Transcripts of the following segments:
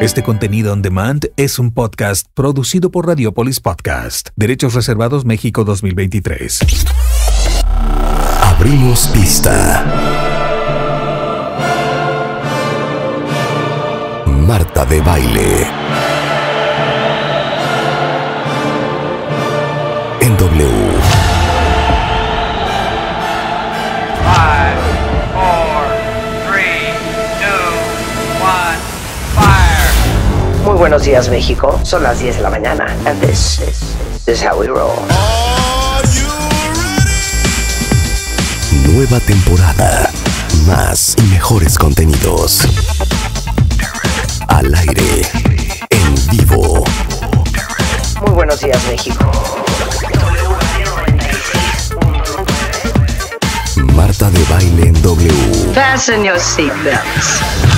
Este contenido on demand es un podcast producido por Radiopolis Podcast. Derechos Reservados México 2023. Abrimos pista. Marta de baile. En W. buenos días, México. Son las 10 de la mañana. And this is, this is how we roll. Nueva temporada. Más y mejores contenidos. Al aire. En vivo. Muy buenos días, México. Marta de baile en W. Fasten your seatbelts.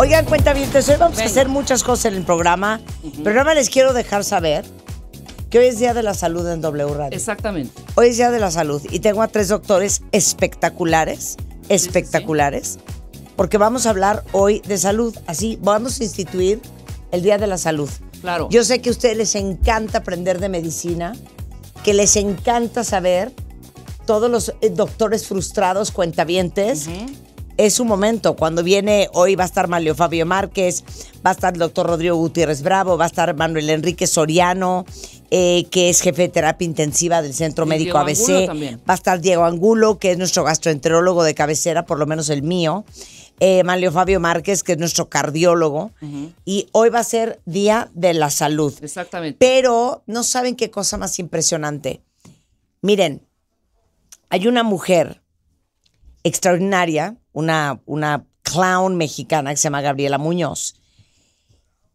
Oigan, cuenta hoy vamos a hacer muchas cosas en el programa, pero nada más les quiero dejar saber que hoy es Día de la Salud en W Radio. Exactamente. Hoy es Día de la Salud y tengo a tres doctores espectaculares, espectaculares, porque vamos a hablar hoy de salud. Así, vamos a instituir el Día de la Salud. Claro. Yo sé que a ustedes les encanta aprender de medicina, que les encanta saber todos los eh, doctores frustrados, cuentavientes, vientes es un momento. Cuando viene, hoy va a estar Mario Fabio Márquez, va a estar el doctor Rodrigo Gutiérrez Bravo, va a estar Manuel Enrique Soriano, eh, que es jefe de terapia intensiva del Centro Médico ABC. Va a estar Diego Angulo, que es nuestro gastroenterólogo de cabecera, por lo menos el mío. Eh, Fabio Márquez, que es nuestro cardiólogo. Y hoy va a ser Día de la Salud. Exactamente. Pero no saben qué cosa más impresionante. Miren, hay una mujer extraordinaria una, una clown mexicana que se llama Gabriela Muñoz,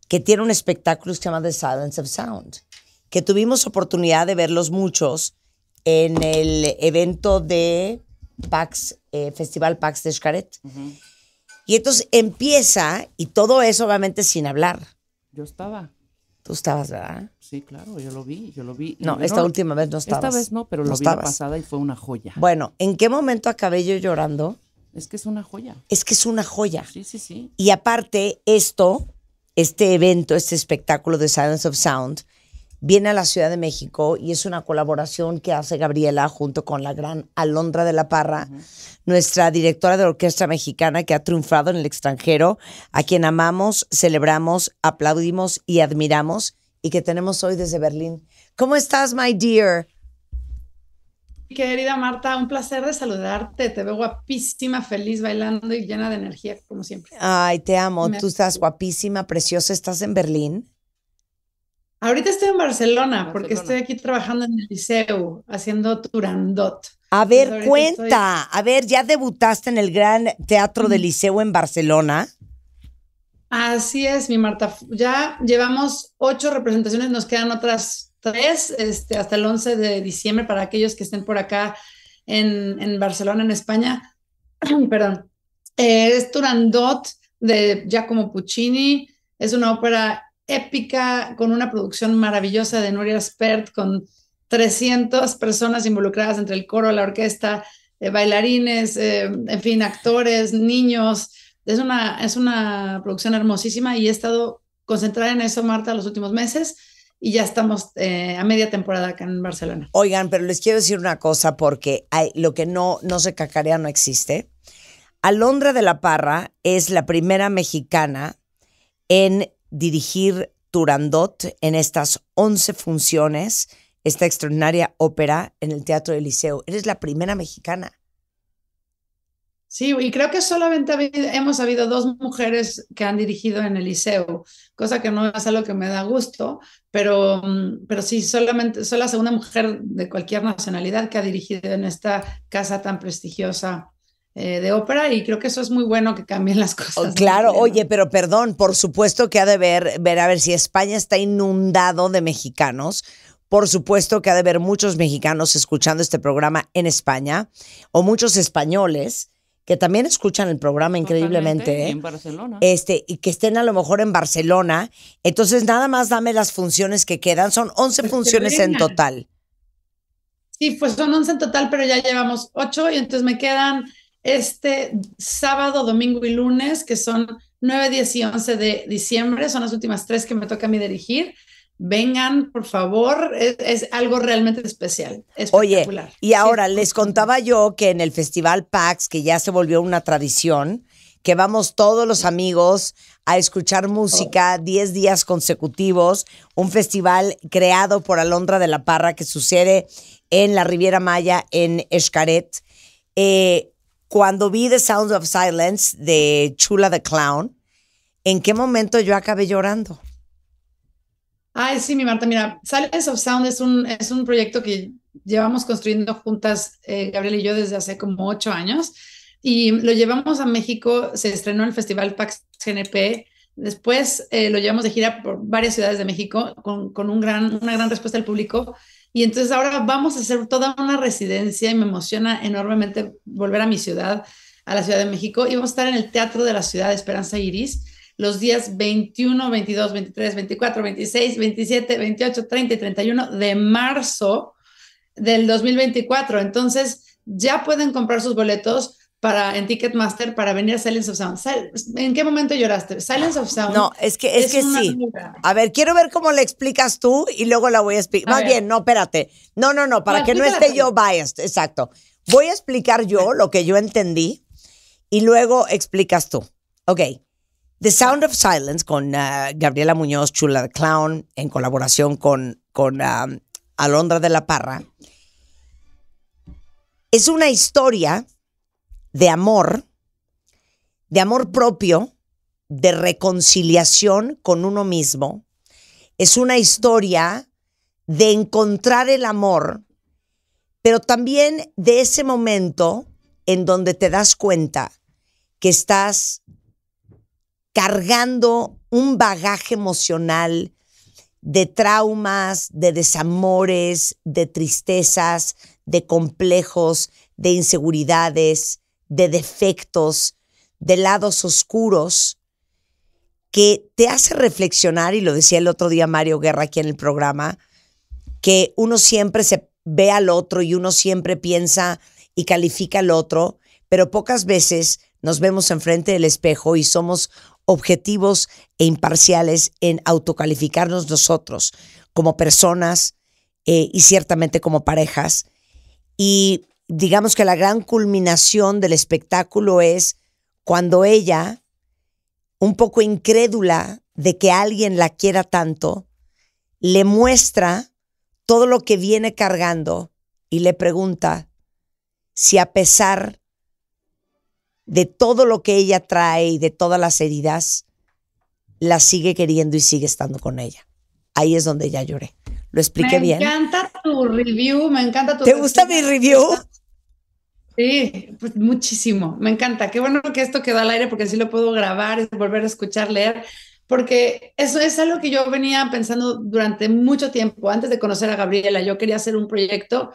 que tiene un espectáculo que se llama The Silence of Sound, que tuvimos oportunidad de verlos muchos en el evento de Pax, eh, Festival Pax de Xcaret. Y entonces empieza, y todo eso obviamente sin hablar. Yo estaba. Tú estabas, ¿verdad? Sí, claro, yo lo vi, yo lo vi. No, esta última vez no estabas. Esta vez no, pero lo vi la pasada y fue una joya. Bueno, ¿en qué momento acabé yo llorando? Es que es una joya. Es que es una joya. Sí, sí, sí. Y aparte, esto, este evento, este espectáculo de Silence of Sound, viene a la Ciudad de México y es una colaboración que hace Gabriela junto con la gran Alondra de la Parra, nuestra directora de orquesta mexicana que ha triunfado en el extranjero, a quien amamos, celebramos, aplaudimos y admiramos y que tenemos hoy desde Berlín. ¿Cómo estás, my dear? querida Marta, un placer de saludarte. Te veo guapísima, feliz, bailando y llena de energía, como siempre. Ay, te amo. Tú estás guapísima, preciosa. ¿Estás en Berlín? Ahorita estoy en Barcelona, porque estoy aquí trabajando en el liceo, haciendo Turandot. A ver, cuenta. A ver, ¿ya debutaste en el Gran Teatro del Liceo en Barcelona? Así es, mi Marta. Ya llevamos ocho representaciones, nos quedan otras este, hasta el 11 de diciembre para aquellos que estén por acá en, Barcelona, en España. Perdón. Eh, es Turandot de Giacomo Puccini. Es una ópera épica con una producción maravillosa de Nuria Spert con 300 personas involucradas entre el coro, la orquesta, eh, bailarines, eh, en fin, actores, niños. Es una, es una producción hermosísima y he estado concentrada en eso, Marta, los últimos meses y ya estamos eh, a media temporada acá en Barcelona. Oigan, pero les quiero decir una cosa porque hay, lo que no, no se cacarea no existe. Alondra de la Parra es la primera mexicana en dirigir Turandot en estas 11 funciones, esta extraordinaria ópera en el Teatro del Liceo. Eres la primera mexicana. Sí, y creo que solamente hemos habido dos mujeres que han dirigido en el liceo, cosa que no es algo que me da gusto, pero, mm, pero sí, solamente soy la segunda mujer de cualquier nacionalidad que ha dirigido en esta casa tan prestigiosa eh, de ópera y creo que eso es muy bueno que cambien las cosas. claro, oye, pero perdón, por supuesto que ha de ver, ver a ver si España está inundado de mexicanos. Por supuesto que ha de ver muchos mexicanos escuchando este programa en España o muchos españoles que también escuchan el programa increíblemente. ¿eh? En Barcelona. Este, y que estén a lo mejor en Barcelona. Entonces, nada más dame las funciones que quedan. Son 11 pues, funciones en total. Sí, pues son 11 en total, pero ya llevamos 8 y entonces me quedan este sábado, domingo y lunes, que son 9, 10 y 11 de diciembre. Son las últimas tres que me toca a mí dirigir vengan, por favor, es, algo realmente especial. Espectacular. Oye, y ahora les contaba yo que en el Festival PAX, que ya se volvió una tradición, que vamos todos los amigos a escuchar oh. música 10 días consecutivos, un festival creado por Alondra de la Parra que sucede en la Riviera Maya, en Escaret. Eh, cuando vi The Sound of Silence de Chula the Clown, ¿en qué momento yo acabé llorando? Ay, sí, mi Marta, mira, Sales of Sound es un, es un proyecto que llevamos construyendo juntas, eh, Gabriel y yo, desde hace como ocho años. Y lo llevamos a México, se estrenó en el Festival Pax GNP. Después eh, lo llevamos de gira por varias ciudades de México con, con un gran, una gran respuesta del público. Y entonces ahora vamos a hacer toda una residencia y me emociona enormemente volver a mi ciudad, a la Ciudad de México. Y vamos a estar en el Teatro de la Ciudad de Esperanza Iris los días 21, 22, 23, 24, 26, 27, 28, 30 y 31 de marzo del 2024. Entonces, ya pueden comprar sus boletos para en Ticketmaster para venir a Silence of Sound. ¿En qué momento lloraste? Silence of Sound. No, es que es, que sí. A ver, quiero ver cómo le explicas tú y luego la voy a explicar. Más bien, no, espérate. No, no, no, para que no esté yo biased. Exacto. Voy a explicar yo lo que yo entendí y luego explicas tú. Ok. The Sound of Silence con uh, Gabriela Muñoz, Chula Clown, en colaboración con, con um, Alondra de la Parra, es una historia de amor, de amor propio, de reconciliación con uno mismo. Es una historia de encontrar el amor, pero también de ese momento en donde te das cuenta que estás cargando un bagaje emocional de traumas, de desamores, de tristezas, de complejos, de inseguridades, de defectos, de lados oscuros, que te hace reflexionar, y lo decía el otro día Mario Guerra aquí en el programa, que uno siempre se ve al otro y uno siempre piensa y califica al otro, pero pocas veces nos vemos enfrente del espejo y somos objetivos e imparciales en autocalificarnos nosotros como personas eh, y ciertamente como parejas. Y digamos que la gran culminación del espectáculo es cuando ella, un poco incrédula de que alguien la quiera tanto, le muestra todo lo que viene cargando y le pregunta si a pesar de todo lo que ella trae y de todas las heridas, la sigue queriendo y sigue estando con ella. Ahí es donde ya lloré. Lo expliqué bien. Me encanta tu review, me encanta tu. ¿Te gusta mi review? Sí, pues muchísimo, me encanta. Qué bueno que esto quedó al aire porque así lo puedo grabar, volver a escuchar, leer, porque eso es algo que yo venía pensando durante mucho tiempo, antes de conocer a Gabriela. Yo quería hacer un proyecto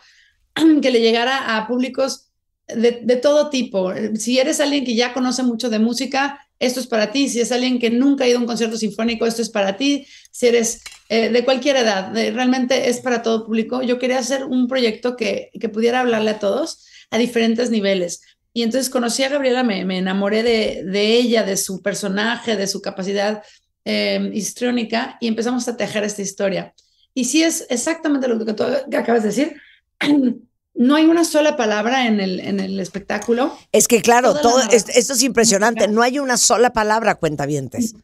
que le llegara a públicos de, todo tipo. Si eres alguien que ya conoce mucho de música, esto es para ti. Si es alguien que nunca ha ido a un concierto sinfónico, esto es para ti. Si eres eh, de cualquier edad, realmente es para todo público. Yo quería hacer un proyecto que, que, pudiera hablarle a todos a diferentes niveles. Y entonces conocí a Gabriela, me, enamoré de, de, ella, de su personaje, de su capacidad em, histriónica y empezamos a tejer esta historia. Y si es exactamente lo que tú acabas de decir. no hay una sola palabra en el, en el espectáculo. Es que claro, todo, esto es impresionante, no hay una sola palabra, cuenta cuentavientes.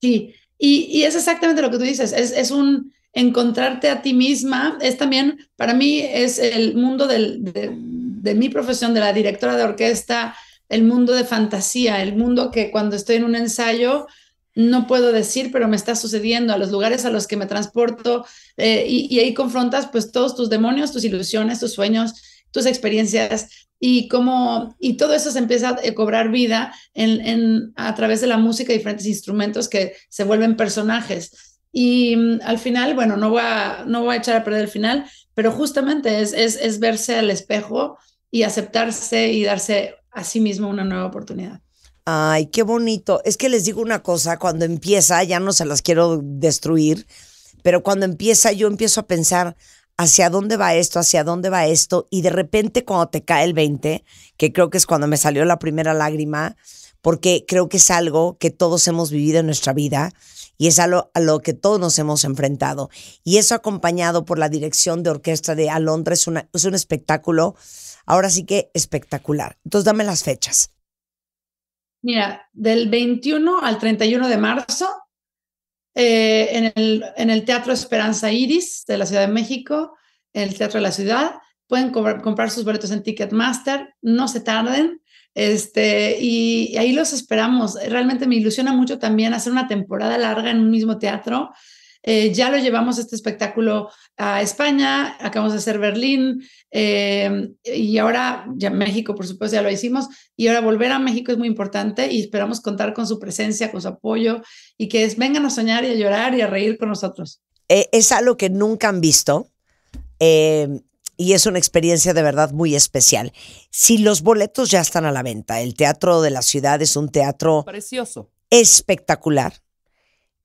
Sí, y, es exactamente lo que tú dices, es, un encontrarte a ti misma, es también, para mí es el mundo de mi profesión, de la directora de orquesta, el mundo de fantasía, el mundo que cuando estoy en un ensayo no puedo decir, pero me está sucediendo, a los lugares a los que me transporto, eh, y, ahí confrontas pues todos tus demonios, tus ilusiones, tus sueños, tus experiencias, y cómo, y todo eso se empieza a cobrar vida en, a través de la música, y diferentes instrumentos que se vuelven personajes. Y mm, al final, bueno, no voy, a, no va a echar a perder el final, pero justamente es, es verse al espejo y aceptarse y darse a sí mismo una nueva oportunidad. Ay, qué bonito. Es que les digo una cosa, cuando empieza, ya no se las quiero destruir, pero cuando empieza yo empiezo a pensar hacia dónde va esto, hacia dónde va esto, y de repente cuando te cae el 20, que creo que es cuando me salió la primera lágrima, porque creo que es algo que todos hemos vivido en nuestra vida y es algo a lo que todos nos hemos enfrentado. Y eso acompañado por la dirección de orquesta de Alondra es, es un espectáculo, ahora sí que espectacular. Entonces dame las fechas. Mira, del 21 al 31 de marzo, eh, en, el, Teatro Esperanza Iris de la Ciudad de México, en el Teatro de la Ciudad, pueden comprar sus boletos en Ticketmaster, no se tarden. Este, y, ahí los esperamos. Realmente me ilusiona mucho también hacer una temporada larga en un mismo teatro. Eh, ya lo llevamos este espectáculo a España, acabamos de hacer Berlín eh, y ahora ya México, por supuesto, ya lo hicimos y ahora volver a México es muy importante y esperamos contar con su presencia, con su apoyo y que vengan a soñar y a llorar y a reír con nosotros. Eh, es algo que nunca han visto y es una experiencia de verdad muy especial. Si los boletos ya están a la venta, el Teatro de la Ciudad es un teatro precioso, espectacular,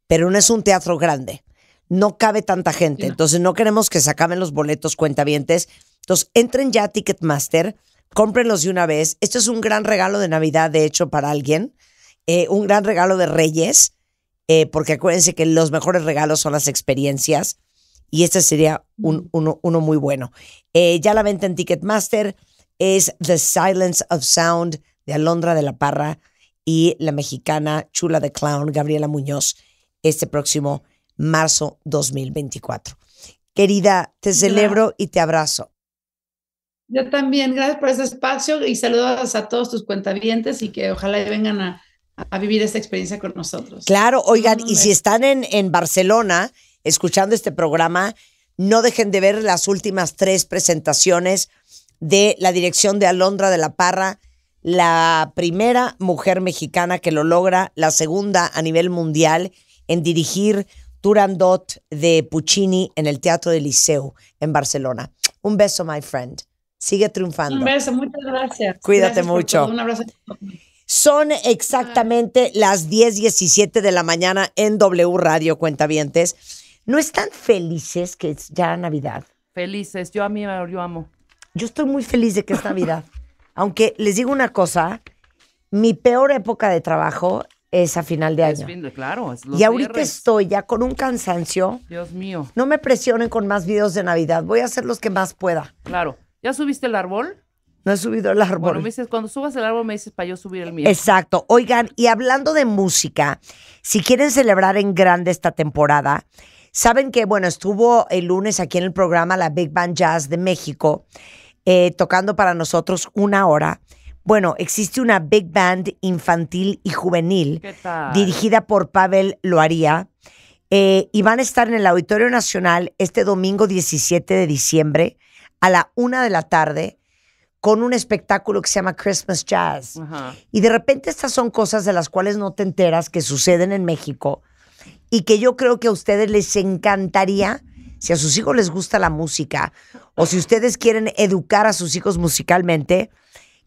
pero no es un teatro grande no cabe tanta gente. Entonces no queremos que se acaben los boletos cuentavientes. Entonces entren ya a Ticketmaster, cómprenlos de una vez. Esto es un gran regalo de Navidad, de hecho, para alguien. Eh, un gran regalo de Reyes, eh, porque acuérdense que los mejores regalos son las experiencias. Y este sería mm. uno, muy bueno. Eh, ya la venta en Ticketmaster es The Silence of Sound de Alondra de la Parra y la mexicana Chula de Clown, Gabriela Muñoz, este próximo marzo 2024. Querida, te celebro y te abrazo. Yo también, gracias por ese espacio y saludos a todos tus cuentavientes y que ojalá vengan a, a vivir esta experiencia con nosotros. Claro, oigan, y si están en, en Barcelona escuchando este programa, no dejen de ver las últimas tres presentaciones de la dirección de Alondra de la Parra, la primera mujer mexicana que lo logra, la segunda a nivel mundial en dirigir Turandot de Puccini en el Teatro del Liceu en Barcelona. Un beso, my friend. Sigue triunfando. Un beso, muchas gracias. Cuídate mucho. Un abrazo. Son exactamente las 10:17 de la mañana en W Radio Cuentavientes. ¿No están felices que es ya Navidad? Felices, yo a mí yo amo. Yo estoy muy feliz de que es Navidad. Aunque les digo una cosa, mi peor época de trabajo es a final de año. claro, y ahorita estoy ya con un cansancio. Dios mío. No me presionen con más videos de Navidad. Voy a hacer los que más pueda. Claro. ¿Ya subiste el árbol? No he subido el árbol. Bueno, me dices, cuando subas el árbol me dices para yo subir el mío. Exacto. Oigan, y hablando de música, si quieren celebrar en grande esta temporada, saben que, bueno, estuvo el lunes aquí en el programa la Big Band Jazz de México, eh, tocando para nosotros una hora. Bueno, existe una big band infantil y juvenil dirigida por Pavel Loaría eh, y van a estar en el Auditorio Nacional este domingo 17 de diciembre a la una de la tarde con un espectáculo que se llama Christmas Jazz. Y de repente estas son cosas de las cuales no te enteras que suceden en México y que yo creo que a ustedes les encantaría si a sus hijos les gusta la música o si ustedes quieren educar a sus hijos musicalmente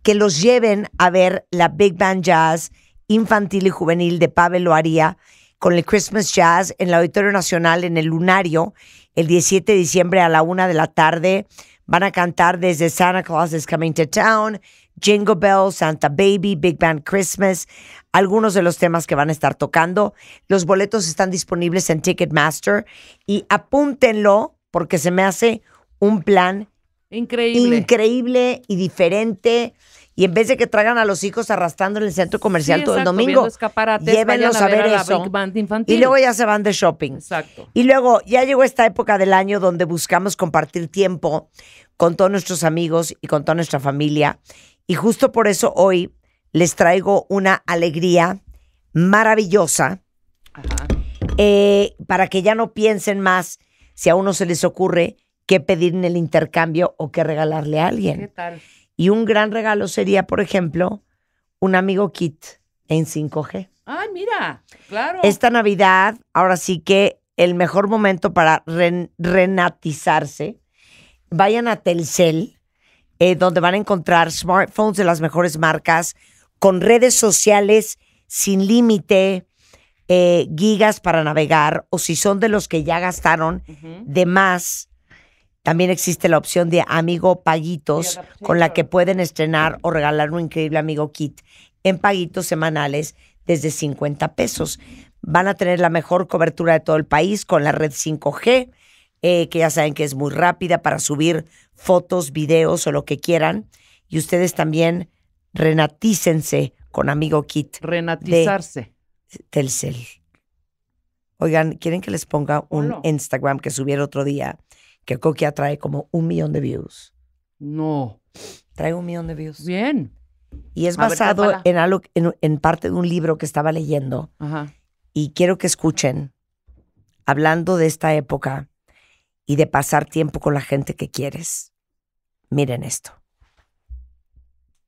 que los lleven a ver la Big Band Jazz infantil y juvenil de Pavel Loaría con el Christmas Jazz en el Auditorio Nacional en el Lunario el 17 de diciembre a la una de la tarde. Van a cantar desde Santa Claus is Coming to Town, Jingle Bell, Santa Baby, Big Band Christmas, algunos de los temas que van a estar tocando. Los boletos están disponibles en Ticketmaster y apúntenlo porque se me hace un plan increíble, increíble y diferente y en vez de que traigan a los hijos arrastrando en el centro comercial todo el domingo, llévenlos a ver, eso. Y luego ya se van de shopping. Exacto. Y luego ya llegó esta época del año donde buscamos compartir tiempo con todos nuestros amigos y con toda nuestra familia. Y justo por eso hoy les traigo una alegría maravillosa eh, para que ya no piensen más si a uno se les ocurre qué pedir en el intercambio o qué regalarle a alguien. ¿Qué tal? Y un gran regalo sería, por ejemplo, un amigo kit en 5G. Ay, mira, claro. Esta Navidad, ahora sí que el mejor momento para renatizarse. Vayan a Telcel, eh, donde van a encontrar smartphones de las mejores marcas, con redes sociales sin límite, eh, gigas para navegar, o si son de los que ya gastaron de más, también existe la opción de Amigo Paguitos, con la que pueden estrenar o regalar un increíble Amigo Kit en paguitos semanales desde 50 pesos. Van a tener la mejor cobertura de todo el país con la red 5G, eh, que ya saben que es muy rápida para subir fotos, videos o lo que quieran. Y ustedes también renatícense con Amigo Kit. Renatizarse. Telcel. Oigan, ¿quieren que les ponga un Instagram que subiera el otro día? que creo que ya trae como un millón de views. No. Trae un millón de views. Bien. Y es basado en, algo, en, parte de un libro que estaba leyendo. Ajá. Y quiero que escuchen, hablando de esta época y de pasar tiempo con la gente que quieres. Miren esto.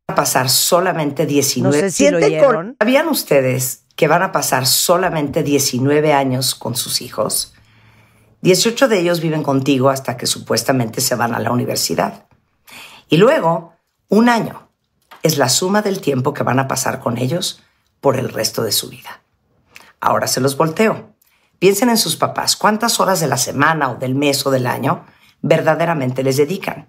A pasar solamente 19. No sé si lo con, ¿Sabían ustedes que van a pasar solamente 19 años con sus hijos? 18 de ellos viven contigo hasta que supuestamente se van a la universidad. Y luego, un año es la suma del tiempo que van a pasar con ellos por el resto de su vida. Ahora se los volteo. Piensen en sus papás, cuántas horas de la semana o del mes o del año verdaderamente les dedican.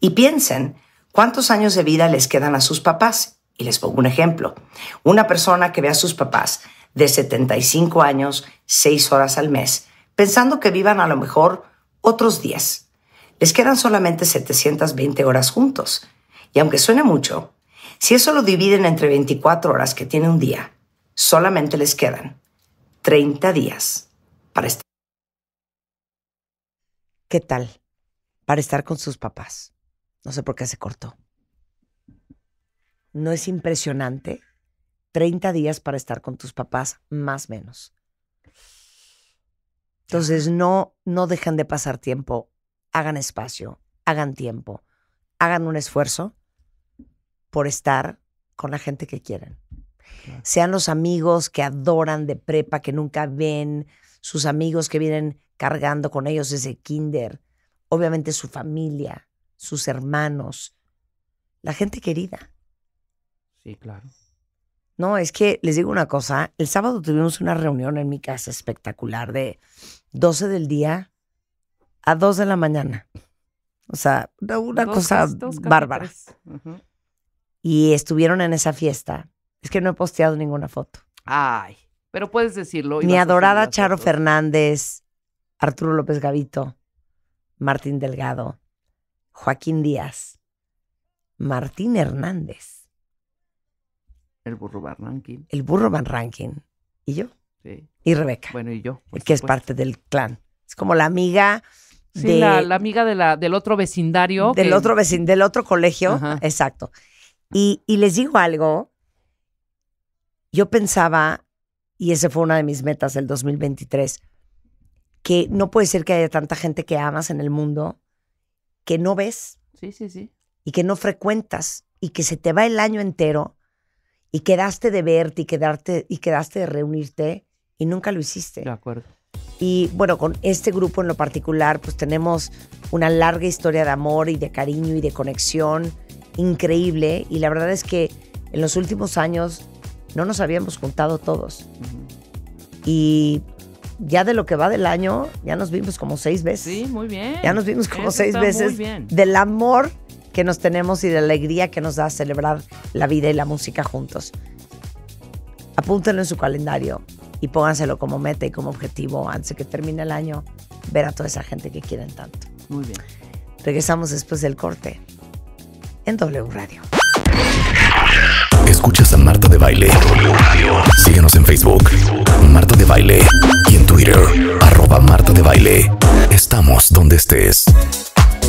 Y piensen cuántos años de vida les quedan a sus papás. Y les pongo un ejemplo. Una persona que ve a sus papás de 75 años, 6 horas al mes, pensando que vivan a lo mejor otros días. Les quedan solamente 720 horas juntos. Y aunque suene mucho, si eso lo dividen entre 24 horas que tiene un día, solamente les quedan 30 días para estar. ¿Qué tal? Para estar con sus papás. No sé por qué se cortó. ¿No es impresionante? 30 días para estar con tus papás, más menos. Entonces no, no dejan de pasar tiempo, hagan espacio, hagan tiempo, hagan un esfuerzo por estar con la gente que quieren. Sean los amigos que adoran de prepa, que nunca ven, sus amigos que vienen cargando con ellos desde kinder, obviamente su familia, sus hermanos, la gente querida. Sí, claro. No, es que les digo una cosa, el sábado tuvimos una reunión en mi casa espectacular de 12 del día a 2 de la mañana. O sea, una cosa bárbara. Y estuvieron en esa fiesta. Es que no he posteado ninguna foto. Ay, pero puedes decirlo. Mi adorada Charo Fernández, Arturo López Gavito, Martín Delgado, Joaquín Díaz, Martín Hernández. El burro Van Ranking. El burro Van Ranking. ¿Y yo? Sí. Y Rebeca. Bueno, y yo. Que es parte del clan. Es como la amiga. De, la, amiga de la, del otro vecindario. Del otro vecin, del otro colegio. Exacto. Y, y les digo algo. Yo pensaba, y esa fue una de mis metas del 2023, que no puede ser que haya tanta gente que amas en el mundo que no ves. Sí, sí, sí. Y que no frecuentas y que se te va el año entero y quedaste de verte y, quedarte, y quedaste de reunirte y nunca lo hiciste. De acuerdo. Y bueno, con este grupo en lo particular, pues tenemos una larga historia de amor y de cariño y de conexión increíble. Y la verdad es que en los últimos años no nos habíamos juntado todos. Y ya de lo que va del año, ya nos vimos como seis veces. Sí, muy bien. Ya nos vimos como seis veces. Del amor que nos tenemos y de la alegría que nos da celebrar la vida y la música juntos. Apúntenlo en su calendario y pónganselo como meta y como objetivo antes de que termine el año, ver a toda esa gente que quieren tanto. Muy bien. Regresamos después del corte en W Radio. Escuchas a Marta de Baile. W Radio. Síguenos en Facebook, Marta de Baile. Y en Twitter, arroba de Baile. Estamos donde estés.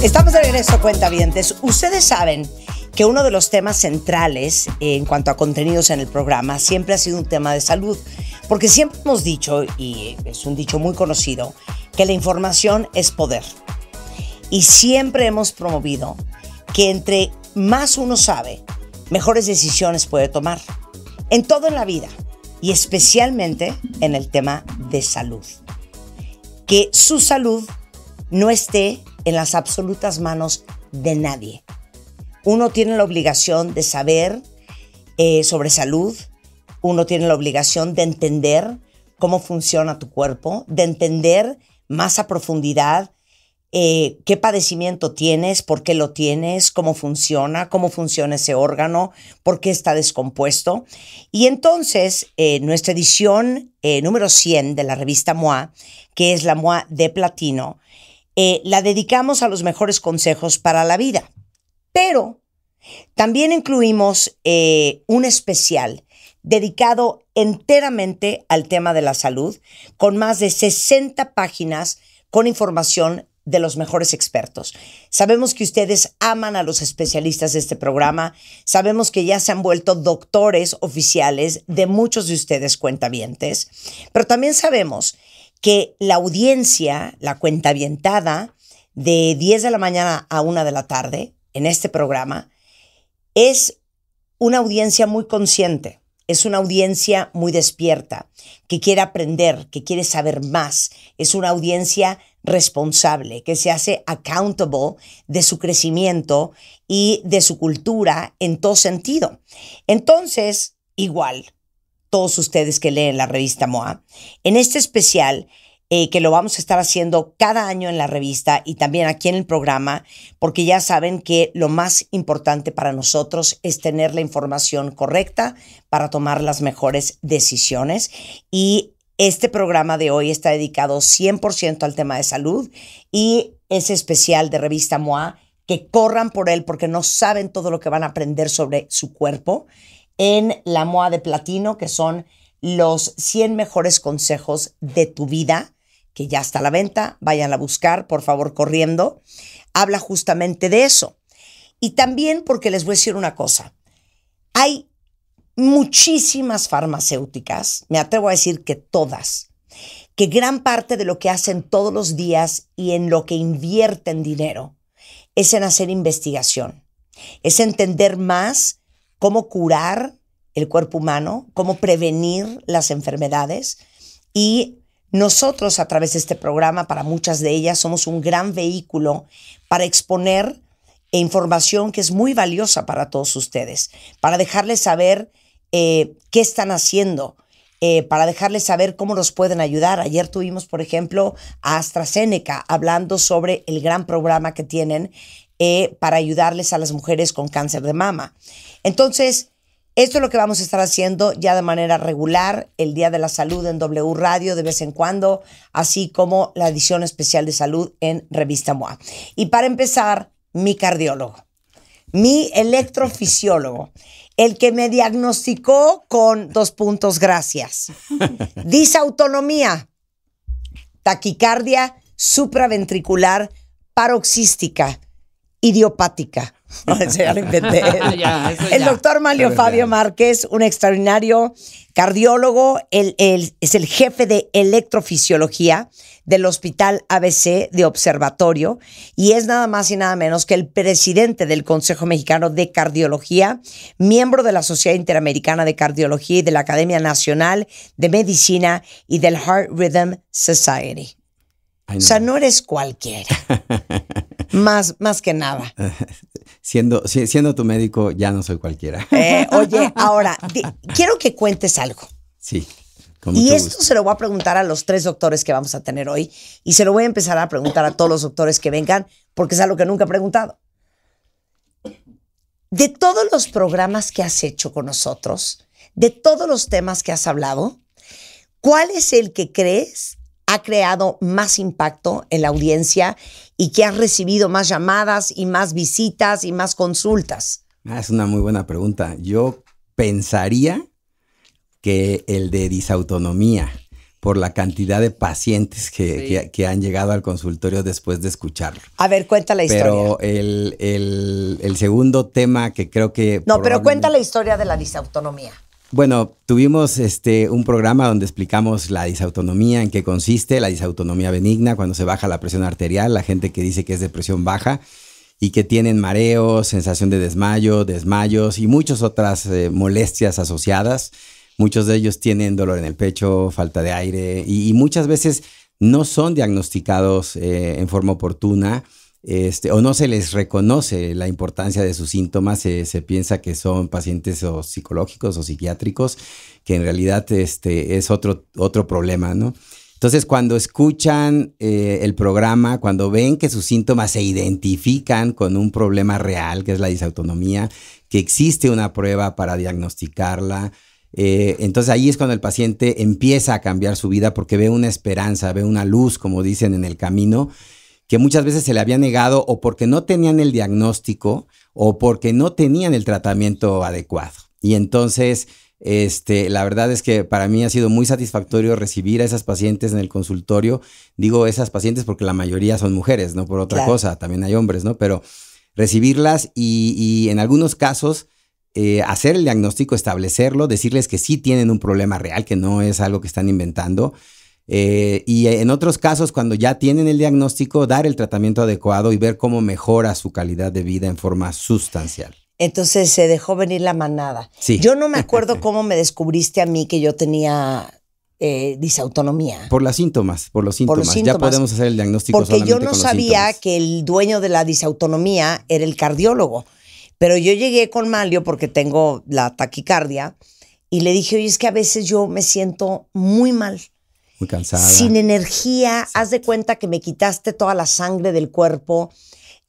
Estamos de regreso, cuentavientes. Ustedes saben que uno de los temas centrales en cuanto a contenidos en el programa siempre ha sido un tema de salud, porque siempre hemos dicho, y es un dicho muy conocido, que la información es poder. Y siempre hemos promovido que entre más uno sabe, mejores decisiones puede tomar. En todo en la vida, y especialmente en el tema de salud. Que su salud no esté en las absolutas manos de nadie. Uno tiene la obligación de saber eh, sobre salud, uno tiene la obligación de entender cómo funciona tu cuerpo, de entender más a profundidad eh, qué padecimiento tienes, por qué lo tienes, cómo funciona, cómo funciona ese órgano, por qué está descompuesto. Y entonces, eh, nuestra edición número 100 de la revista MOA, que es la MOA de Platino, eh, la dedicamos a los mejores consejos para la vida. Pero también incluimos eh, un especial dedicado enteramente al tema de la salud, con más de 60 páginas con información de los mejores expertos. Sabemos que ustedes aman a los especialistas de este programa, sabemos que ya se han vuelto doctores oficiales de muchos de ustedes cuentavientes, pero también sabemos que la audiencia, la cuenta avientada, de 10 de la mañana a 1 de la tarde, en este programa, es una audiencia muy consciente, es una audiencia muy despierta, que quiere aprender, que quiere saber más, es una audiencia responsable, que se hace accountable de su crecimiento y de su cultura en todo sentido. Entonces, igual, todos ustedes que leen la revista MOA. En este especial, eh, que lo vamos a estar haciendo cada año en la revista y también aquí en el programa, porque ya saben que lo más importante para nosotros es tener la información correcta para tomar las mejores decisiones y este programa de hoy está dedicado 100% al tema de salud y es especial de revista MOA, que corran por él porque no saben todo lo que van a aprender sobre su cuerpo en la MOA de Platino, que son los 100 mejores consejos de tu vida, que ya está a la venta, vayan a buscar, por favor, corriendo. Habla justamente de eso. Y también porque les voy a decir una cosa, hay muchísimas farmacéuticas, me atrevo a decir que todas, que gran parte de lo que hacen todos los días y en lo que invierten dinero es en hacer investigación, es entender más cómo curar el cuerpo humano, cómo prevenir las enfermedades y nosotros a través de este programa, para muchas de ellas, somos un gran vehículo para exponer información que es muy valiosa para todos ustedes, para dejarles saber eh, qué están haciendo, eh, para dejarles saber cómo nos pueden ayudar. Ayer tuvimos, por ejemplo, a AstraZeneca hablando sobre el gran programa que tienen eh, para ayudarles a las mujeres con cáncer de mama. Entonces, esto es lo que vamos a estar haciendo ya de manera regular, el Día de la Salud en W Radio de vez en cuando, así como la edición especial de salud en Revista MOA. Y para empezar, mi cardiólogo, mi electrofisiólogo, el que me diagnosticó con dos puntos, gracias. Disautonomía, taquicardia supraventricular paroxística, idiopática el doctor Mario Fabio Márquez, un extraordinario cardiólogo, él es el jefe de electrofisiología del Hospital ABC de Observatorio y es nada más y nada menos que el presidente del Consejo Mexicano de Cardiología, miembro de la Sociedad Interamericana de Cardiología y de la Academia Nacional de Medicina y del Heart Rhythm Society. O sea, no eres cualquiera. más, más que nada siendo, tu médico ya no soy cualquiera. Eh, oye, ahora, quiero que cuentes algo. Sí. y esto se lo voy a preguntar a los tres doctores que vamos a tener hoy y se lo voy a empezar a preguntar a todos los doctores que vengan porque es algo que nunca he preguntado. De todos los programas que has hecho con nosotros, de todos los temas que has hablado, ¿cuál es el que crees ha creado más impacto en la audiencia y que has recibido más llamadas y más visitas y más consultas? Ah, es una muy buena pregunta. Yo pensaría que el de disautonomía por la cantidad de pacientes que, han llegado al consultorio después de escucharlo. A ver, cuenta la historia. Pero el, el segundo tema que creo que... No, pero cuenta la historia de la disautonomía. Bueno, tuvimos este, un programa donde explicamos la disautonomía, en qué consiste, la disautonomía benigna, cuando se baja la presión arterial, la gente que dice que es de presión baja y que tienen mareos, sensación de desmayo, desmayos y muchas otras eh, molestias asociadas. Muchos de ellos tienen dolor en el pecho, falta de aire y, muchas veces no son diagnosticados eh, en forma oportuna este, o no se les reconoce la importancia de sus síntomas, se, piensa que son pacientes psicológicos o psiquiátricos, que en realidad este, es otro, otro problema, ¿no? Entonces, cuando escuchan eh, el programa, cuando ven que sus síntomas se identifican con un problema real, que es la disautonomía, que existe una prueba para diagnosticarla, eh, entonces ahí es cuando el paciente empieza a cambiar su vida porque ve una esperanza, ve una luz, como dicen en el camino, que muchas veces se le había negado o porque no tenían el diagnóstico o porque no tenían el tratamiento adecuado. Y entonces, este, la verdad es que para mí ha sido muy satisfactorio recibir a esas pacientes en el consultorio. Digo esas pacientes porque la mayoría son mujeres, no por otra cosa, también hay hombres, ¿no? Pero recibirlas y, en algunos casos eh, hacer el diagnóstico, establecerlo, decirles que sí tienen un problema real, que no es algo que están inventando eh, y en otros casos, cuando ya tienen el diagnóstico, dar el tratamiento adecuado y ver cómo mejora su calidad de vida en forma sustancial. Entonces se dejó venir la manada. Yo no me acuerdo cómo me descubriste a mí que yo tenía eh, disautonomía. Por las síntomas, por los síntomas. Por los síntomas. Ya podemos hacer el diagnóstico. Porque yo no sabía que el dueño de la disautonomía era el cardiólogo. Pero yo llegué con Malio porque tengo la taquicardia y le dije, oye, es que a veces yo me siento muy mal. Muy cansada. Sin energía, haz de cuenta que me quitaste toda la sangre del cuerpo,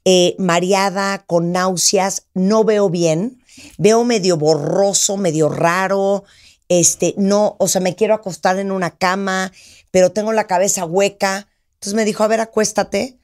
eh, mareada, con náuseas, no veo bien, veo medio borroso, medio raro, este, no, o sea, me quiero acostar en una cama, pero tengo la cabeza hueca. Entonces me dijo, a ver, acuéstate.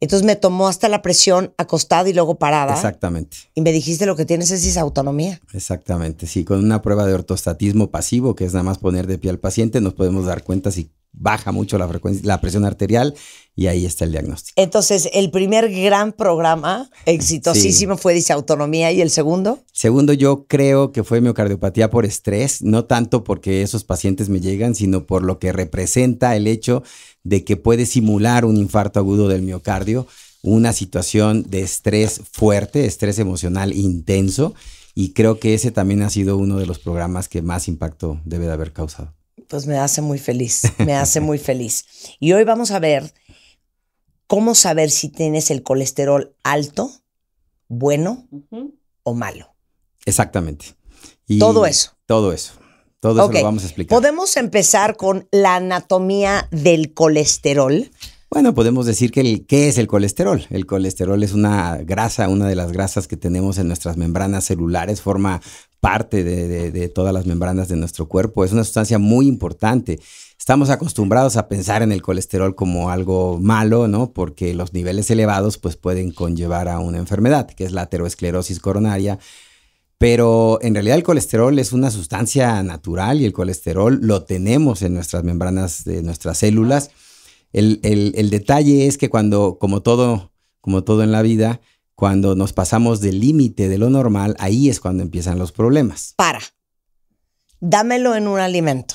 Entonces me tomó hasta la presión acostada y luego parada. Exactamente. Y me dijiste lo que tienes es esa autonomía. Exactamente, sí. Con una prueba de ortostatismo pasivo, que es nada más poner de pie al paciente, nos podemos dar cuenta si baja mucho la frecuencia, la presión arterial y ahí está el diagnóstico. Entonces, el primer gran programa exitosísimo fue, dice, autonomía. y el segundo? Segundo, yo creo que fue miocardiopatía por estrés, no tanto porque esos pacientes me llegan, sino por lo que representa el hecho de que puede simular un infarto agudo del miocardio, una situación de estrés fuerte, estrés emocional intenso. Y creo que ese también ha sido uno de los programas que más impacto debe de haber causado. Pues me hace muy feliz, me hace muy feliz. Y hoy vamos a ver cómo saber si tienes el colesterol alto, bueno o malo. Exactamente. todo eso. Todo eso. Todo eso lo vamos a explicar. Podemos empezar con la anatomía del colesterol. Bueno, podemos decir que el, ¿qué es el colesterol? El colesterol es una grasa, una de las grasas que tenemos en nuestras membranas celulares, forma parte de, todas las membranas de nuestro cuerpo. Es una sustancia muy importante. Estamos acostumbrados a pensar en el colesterol como algo malo, ¿no? Porque los niveles elevados pues pueden conllevar a una enfermedad, que es la ateroesclerosis coronaria, pero en realidad el colesterol es una sustancia natural y el colesterol lo tenemos en nuestras membranas de nuestras células. El, el, detalle es que cuando, como todo, como todo en la vida, cuando nos pasamos del límite de lo normal, ahí es cuando empiezan los problemas. Para. Dámelo en un alimento.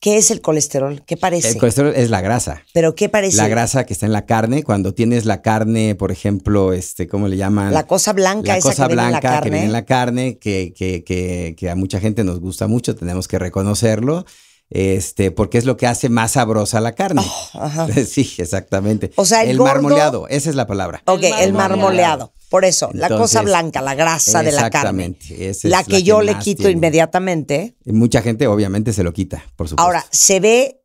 ¿Qué es el colesterol? ¿Qué parece? El colesterol es la grasa. ¿Pero qué parece? La grasa que está en la carne. Cuando tienes la carne, por ejemplo, este, ¿cómo le llaman? La cosa blanca. La cosa blanca que viene en la carne, que, que, que, que a mucha gente nos gusta mucho, tenemos que reconocerlo este, porque es lo que hace más sabrosa la carne. Oh, sí, exactamente. O sea, el, marmoleado, esa es la palabra. Ok, el marmoleado. Por eso, la cosa blanca, la grasa de la carne. Exactamente. La que yo le quito inmediatamente. Y mucha gente obviamente se lo quita, por supuesto. Ahora, ¿se ve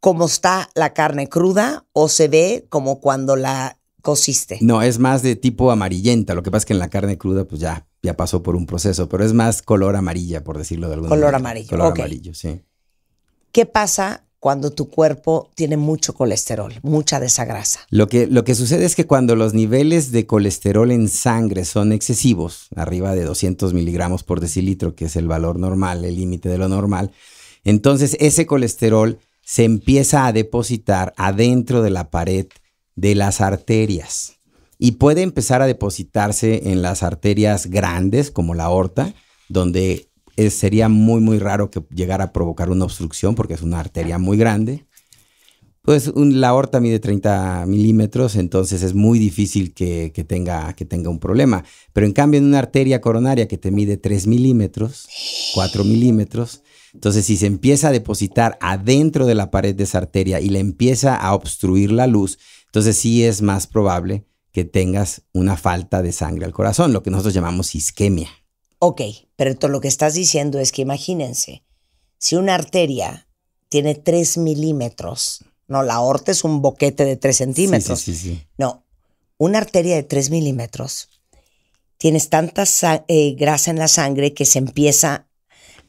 como está la carne cruda o se ve como cuando la cociste? No, es más de tipo amarillenta. Lo que pasa es que en la carne cruda, pues ya, ya pasó por un proceso, pero es más color amarilla, por decirlo de alguna color manera. Amarillo. Color amarillo. Color amarillo, sí. ¿Qué pasa cuando tu cuerpo tiene mucho colesterol, mucha desagrasa? Lo que, lo que sucede es que cuando los niveles de colesterol en sangre son excesivos, arriba de 200 miligramos por decilitro, que es el valor normal, el límite de lo normal, entonces ese colesterol se empieza a depositar adentro de la pared de las arterias y puede empezar a depositarse en las arterias grandes como la aorta, donde sería muy, muy raro que llegara a provocar una obstrucción porque es una arteria muy grande. Pues un, la aorta mide 30 milímetros, entonces es muy difícil que, tenga, que tenga un problema. Pero en cambio, en una arteria coronaria que te mide 3 milímetros, 4 milímetros, entonces si se empieza a depositar adentro de la pared de esa arteria y le empieza a obstruir la luz, entonces sí es más probable que tengas una falta de sangre al corazón, lo que nosotros llamamos isquemia. Ok, pero todo lo que estás diciendo es que imagínense, si una arteria tiene 3 milímetros, no, la aorta es un boquete de 3 centímetros. Sí, sí, sí, no, una arteria de 3 milímetros, tienes tanta eh, grasa en la sangre que se empieza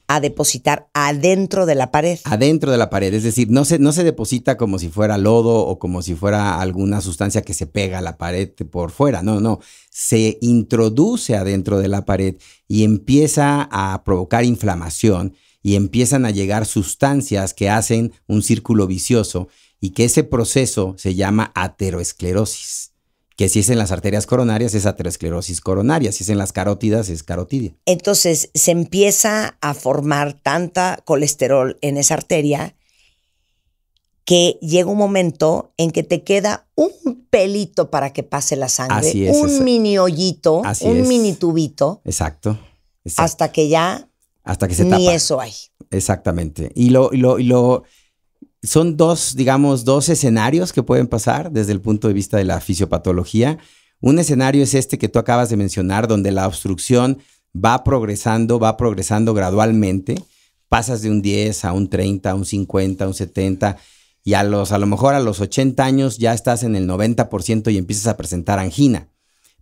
a depositar adentro de la pared. Adentro de la pared, es decir, no se, no se deposita como si fuera lodo o como si fuera alguna sustancia que se pega a la pared por fuera, no, no, se introduce adentro de la pared y empieza a provocar inflamación y empiezan a llegar sustancias que hacen un círculo vicioso y que ese proceso se llama ateroesclerosis que si es en las arterias coronarias es aterosclerosis coronaria, si es en las carótidas es carotidia. Entonces se empieza a formar tanta colesterol en esa arteria que llega un momento en que te queda un pelito para que pase la sangre, un mini hoyito, un mini tubito. Exacto, Hasta que ya hasta que se ni eso hay. Exactamente. Y lo, y lo, y lo son dos, digamos, dos escenarios que pueden pasar desde el punto de vista de la fisiopatología. Un escenario es este que tú acabas de mencionar, donde la obstrucción va progresando, va progresando gradualmente. Pasas de un 10 a un 30, a un 50, a un 70 y a los a lo mejor a los 80 años ya estás en el 90% y empiezas a presentar angina.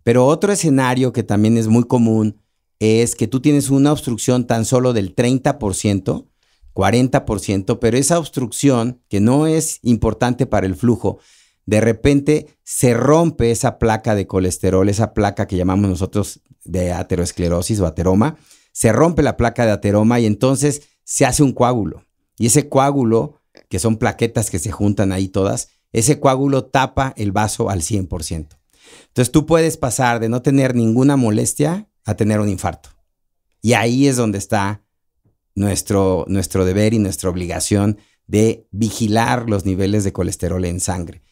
Pero otro escenario que también es muy común es que tú tienes una obstrucción tan solo del 30%, 40%, pero esa obstrucción, que no es importante para el flujo, de repente se rompe esa placa de colesterol, esa placa que llamamos nosotros de aterosclerosis o ateroma, se rompe la placa de ateroma y entonces se hace un coágulo. Y ese coágulo, que son plaquetas que se juntan ahí todas, ese coágulo tapa el vaso al 100%. Entonces tú puedes pasar de no tener ninguna molestia a tener un infarto. Y ahí es donde está nuestro, nuestro deber y nuestra obligación de vigilar los niveles de colesterol en sangre.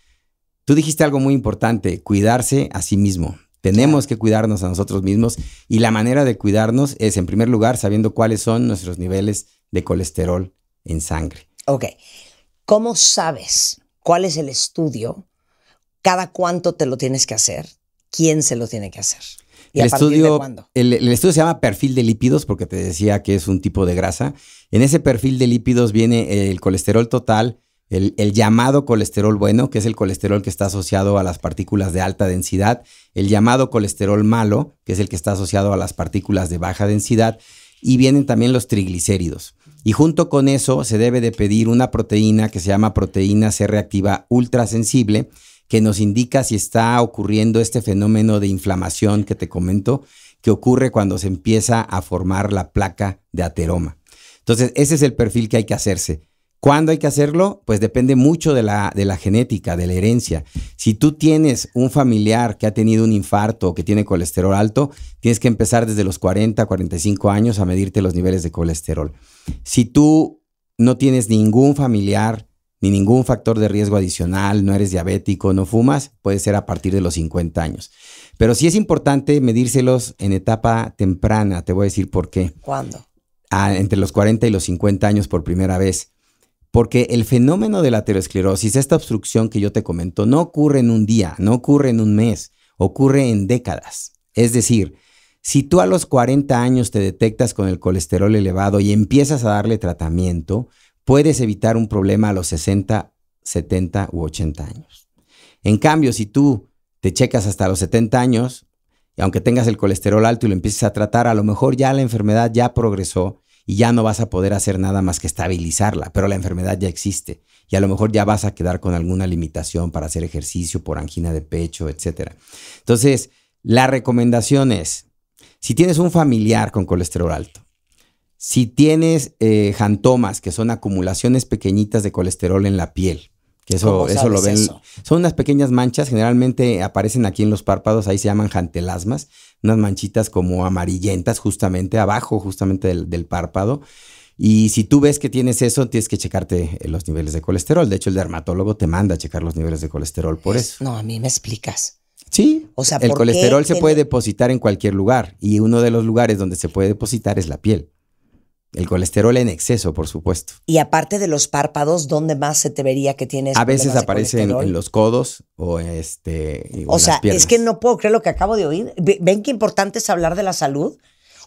Tú dijiste algo muy importante, cuidarse a sí mismo. Tenemos que cuidarnos a nosotros mismos y la manera de cuidarnos es, en primer lugar, sabiendo cuáles son nuestros niveles de colesterol en sangre. Ok. ¿Cómo sabes cuál es el estudio? ¿Cada cuánto te lo tienes que hacer? ¿Quién se lo tiene que hacer? el, estudio, El, estudio se llama perfil de lípidos porque te decía que es un tipo de grasa. En ese perfil de lípidos viene el colesterol total, el, llamado colesterol bueno, que es el colesterol que está asociado a las partículas de alta densidad, el llamado colesterol malo, que es el que está asociado a las partículas de baja densidad, y vienen también los triglicéridos. Y junto con eso se debe de pedir una proteína que se llama proteína C reactiva ultrasensible, que nos indica si está ocurriendo este fenómeno de inflamación que te comento, que ocurre cuando se empieza a formar la placa de ateroma. Entonces, ese es el perfil que hay que hacerse. ¿Cuándo hay que hacerlo? Pues depende mucho de la, de la genética, de la herencia. Si tú tienes un familiar que ha tenido un infarto o que tiene colesterol alto, tienes que empezar desde los 40, 45 años a medirte los niveles de colesterol. Si tú no tienes ningún familiar ni ningún factor de riesgo adicional, no eres diabético, no fumas, puede ser a partir de los 50 años. Pero sí es importante medírselos en etapa temprana, te voy a decir por qué. ¿Cuándo? entre los 40 y los 50 años por primera vez. Porque el fenómeno de la aterosclerosis, esta obstrucción que yo te comento, no ocurre en un día, no ocurre en un mes, ocurre en décadas. Es decir, si tú a los 40 años te detectas con el colesterol elevado y empiezas a darle tratamiento, puedes evitar un problema a los 60, 70 u 80 años. En cambio, si tú te checas hasta los 70 años, y aunque tengas el colesterol alto y lo empieces a tratar, a lo mejor ya la enfermedad ya progresó y ya no vas a poder hacer nada más que estabilizarla, pero la enfermedad ya existe y a lo mejor ya vas a quedar con alguna limitación para hacer ejercicio por angina de pecho, etc. Entonces, la recomendación es, si tienes un familiar con colesterol alto, si tienes jantomas, eh, que son acumulaciones pequeñitas de colesterol en la piel, que eso, eso lo ven. Son unas pequeñas manchas, generalmente aparecen aquí en los párpados, ahí se llaman jantelasmas, unas manchitas como amarillentas justamente abajo, justamente del, del párpado. Y si tú ves que tienes eso, tienes que checarte eh, los niveles de colesterol. De hecho, el dermatólogo te manda a checar los niveles de colesterol por eso. No, a mí me explicas. Sí. O sea, el colesterol se puede depositar en cualquier lugar y uno de los lugares donde se puede depositar es la piel. El colesterol en exceso, por supuesto. Y aparte de los párpados, ¿dónde más se te vería que tienes? A veces aparecen en, los codos o este. O, sea, es que no puedo creer lo que acabo de oír. Ven qué importante es hablar de la salud.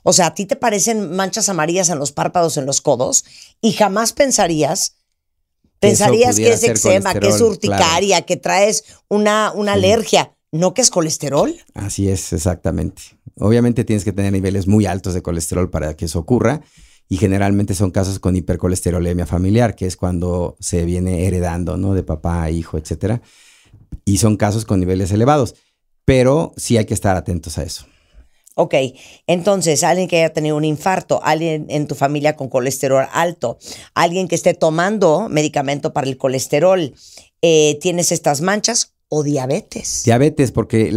O sea, a ti te parecen manchas amarillas en los párpados, en los codos, y jamás pensarías, pensarías que es eczema, que es urticaria, que traes una, una alergia, no que es colesterol. Así es, exactamente. Obviamente tienes que tener niveles muy altos de colesterol para que eso ocurra y generalmente son casos con hipercolesterolemia familiar, que es cuando se viene heredando, ¿no? De papá a hijo, etcétera. Y son casos con niveles elevados, pero sí hay que estar atentos a eso. Ok, entonces alguien que haya tenido un infarto, alguien en tu familia con colesterol alto, alguien que esté tomando medicamento para el colesterol, eh, tienes estas manchas, o diabetes. Diabetes, porque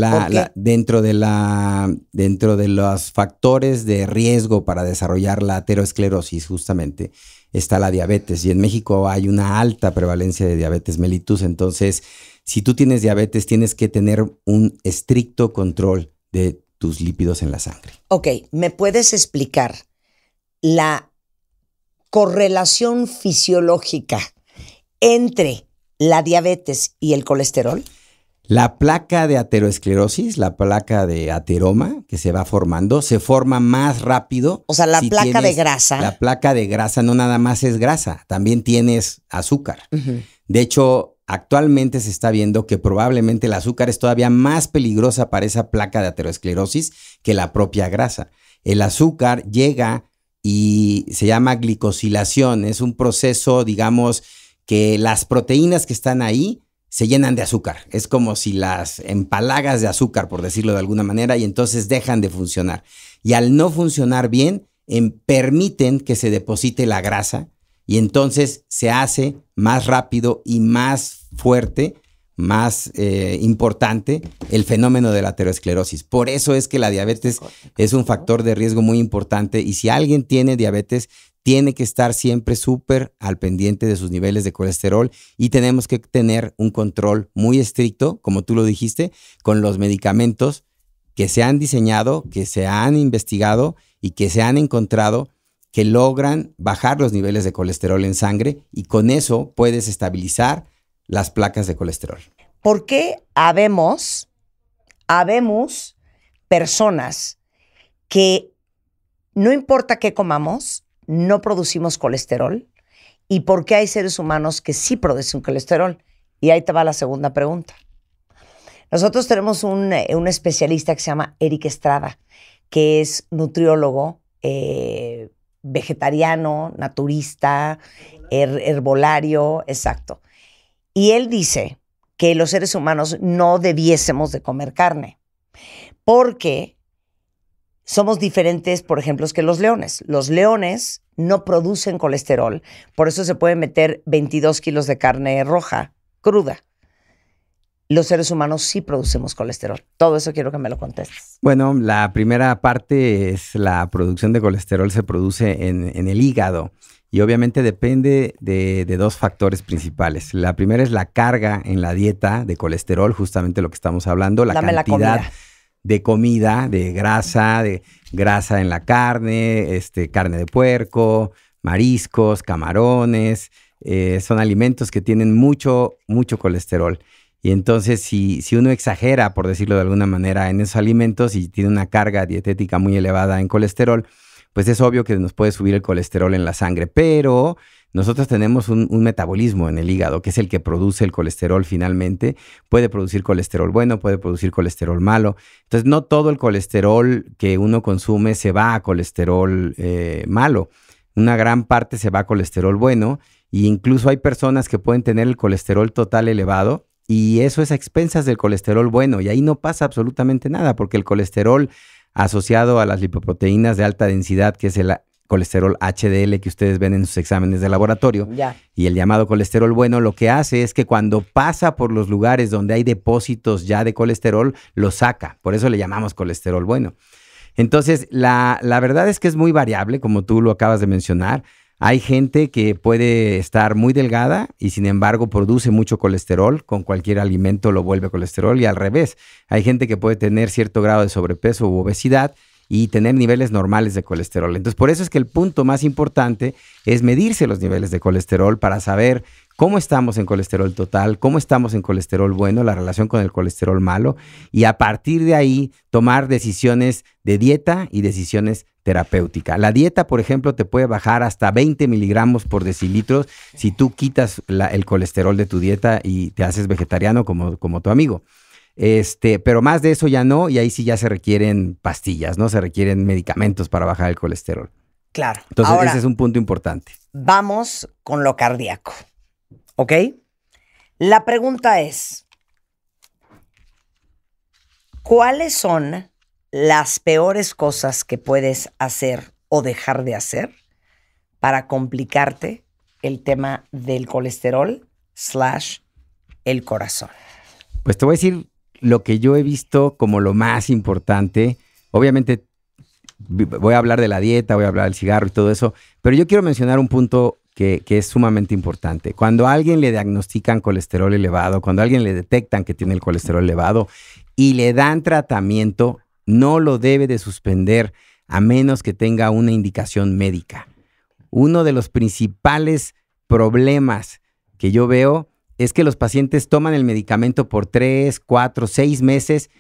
dentro, de la, dentro de los factores de riesgo para desarrollar la ateroesclerosis justamente, está la diabetes. Y en México hay una alta prevalencia de diabetes mellitus. Entonces, si tú tienes diabetes, tienes que tener un estricto control de tus lípidos en la sangre. Ok, ¿me puedes explicar la correlación fisiológica entre la diabetes y el colesterol? La placa de ateroesclerosis, la placa de ateroma que se va formando, se forma más rápido. O sea, la placa de grasa. La placa de grasa no nada más es grasa, también tienes azúcar. De hecho, actualmente se está viendo que probablemente el azúcar es todavía más peligrosa para esa placa de ateroesclerosis que la propia grasa. El azúcar llega y se llama glicosilación, es un proceso, digamos, que las proteínas que están ahí se llenan de azúcar. Es como si las empalagas de azúcar, por decirlo de alguna manera, y entonces dejan de funcionar. Y al no funcionar bien, en, em, permiten que se deposite la grasa y entonces se hace más rápido y más fuerte, más eh, importante, el fenómeno de la aterosclerosis. Por eso es que la diabetes es un factor de riesgo muy importante y si alguien tiene diabetes, tiene que estar siempre súper al pendiente de sus niveles de colesterol y tenemos que tener un control muy estricto, como tú lo dijiste, con los medicamentos que se han diseñado, que se han investigado y que se han encontrado que logran bajar los niveles de colesterol en sangre y con eso puedes estabilizar las placas de colesterol. ¿Por qué habemos, habemos personas que no importa qué comamos, no producimos colesterol y por qué hay seres humanos que sí producen colesterol. Y ahí te va la segunda pregunta. Nosotros tenemos un, eh, especialista que se llama Eric Estrada, que es nutriólogo, eh, vegetariano, naturista, herbolario, exacto. Y él dice que los seres humanos no debiésemos de comer carne, porque somos diferentes, por ejemplo, que los leones. Los leones no producen colesterol, por eso se puede meter 22 kilos de carne roja cruda. Los seres humanos sí producimos colesterol. Todo eso quiero que me lo contestes. Bueno, la primera parte es la producción de colesterol se produce en, el hígado y obviamente depende de, dos factores principales. La primera es la carga en la dieta de colesterol, justamente lo que estamos hablando, la Dame cantidad. La de comida, de grasa, de grasa en la carne, este, carne de puerco, mariscos, camarones. Eh, son alimentos que tienen mucho, mucho colesterol. Y entonces, si, si uno exagera, por decirlo de alguna manera, en esos alimentos y tiene una carga dietética muy elevada en colesterol, pues es obvio que nos puede subir el colesterol en la sangre. Pero nosotros tenemos un, metabolismo en el hígado, que es el que produce el colesterol finalmente. Puede producir colesterol bueno, puede producir colesterol malo. Entonces, no todo el colesterol que uno consume se va a colesterol eh, malo. Una gran parte se va a colesterol bueno. E incluso hay personas que pueden tener el colesterol total elevado y eso es a expensas del colesterol bueno. Y ahí no pasa absolutamente nada, porque el colesterol asociado a las lipoproteínas de alta densidad, que es el colesterol HDL que ustedes ven en sus exámenes de laboratorio. Y el llamado colesterol bueno lo que hace es que cuando pasa por los lugares donde hay depósitos ya de colesterol, lo saca. Por eso le llamamos colesterol bueno. Entonces, la, la verdad es que es muy variable, como tú lo acabas de mencionar. Hay gente que puede estar muy delgada y sin embargo produce mucho colesterol, con cualquier alimento lo vuelve colesterol y al revés. Hay gente que puede tener cierto grado de sobrepeso u obesidad y tener niveles normales de colesterol. Entonces, por eso es que el punto más importante es medirse los niveles de colesterol para saber cómo estamos en colesterol total, cómo estamos en colesterol bueno, la relación con el colesterol malo y a partir de ahí tomar decisiones de dieta y decisiones terapéuticas. La dieta, por ejemplo, te puede bajar hasta 20 miligramos por decilitro si tú quitas el colesterol de tu dieta y te haces vegetariano como, como tu amigo. Este, pero más de eso ya no, y ahí sí ya se requieren pastillas, ¿no? Se requieren medicamentos para bajar el colesterol. Claro. Entonces, ese es un punto importante. Vamos con lo cardíaco. ¿Ok? La pregunta es: ¿cuáles son las peores cosas que puedes hacer o dejar de hacer para complicarte el tema del colesterol slash el corazón? Pues te voy a decir lo que yo he visto como lo más importante, obviamente voy a hablar de la dieta, voy a hablar del cigarro y todo eso, pero yo quiero mencionar un punto que, es sumamente importante. Cuando a alguien le diagnostican colesterol elevado, cuando a alguien le detectan que tiene el colesterol elevado y le dan tratamiento, no lo debe de suspender a menos que tenga una indicación médica. Uno de los principales problemas que yo veo es que los pacientes toman el medicamento por 3, 4, seis meses,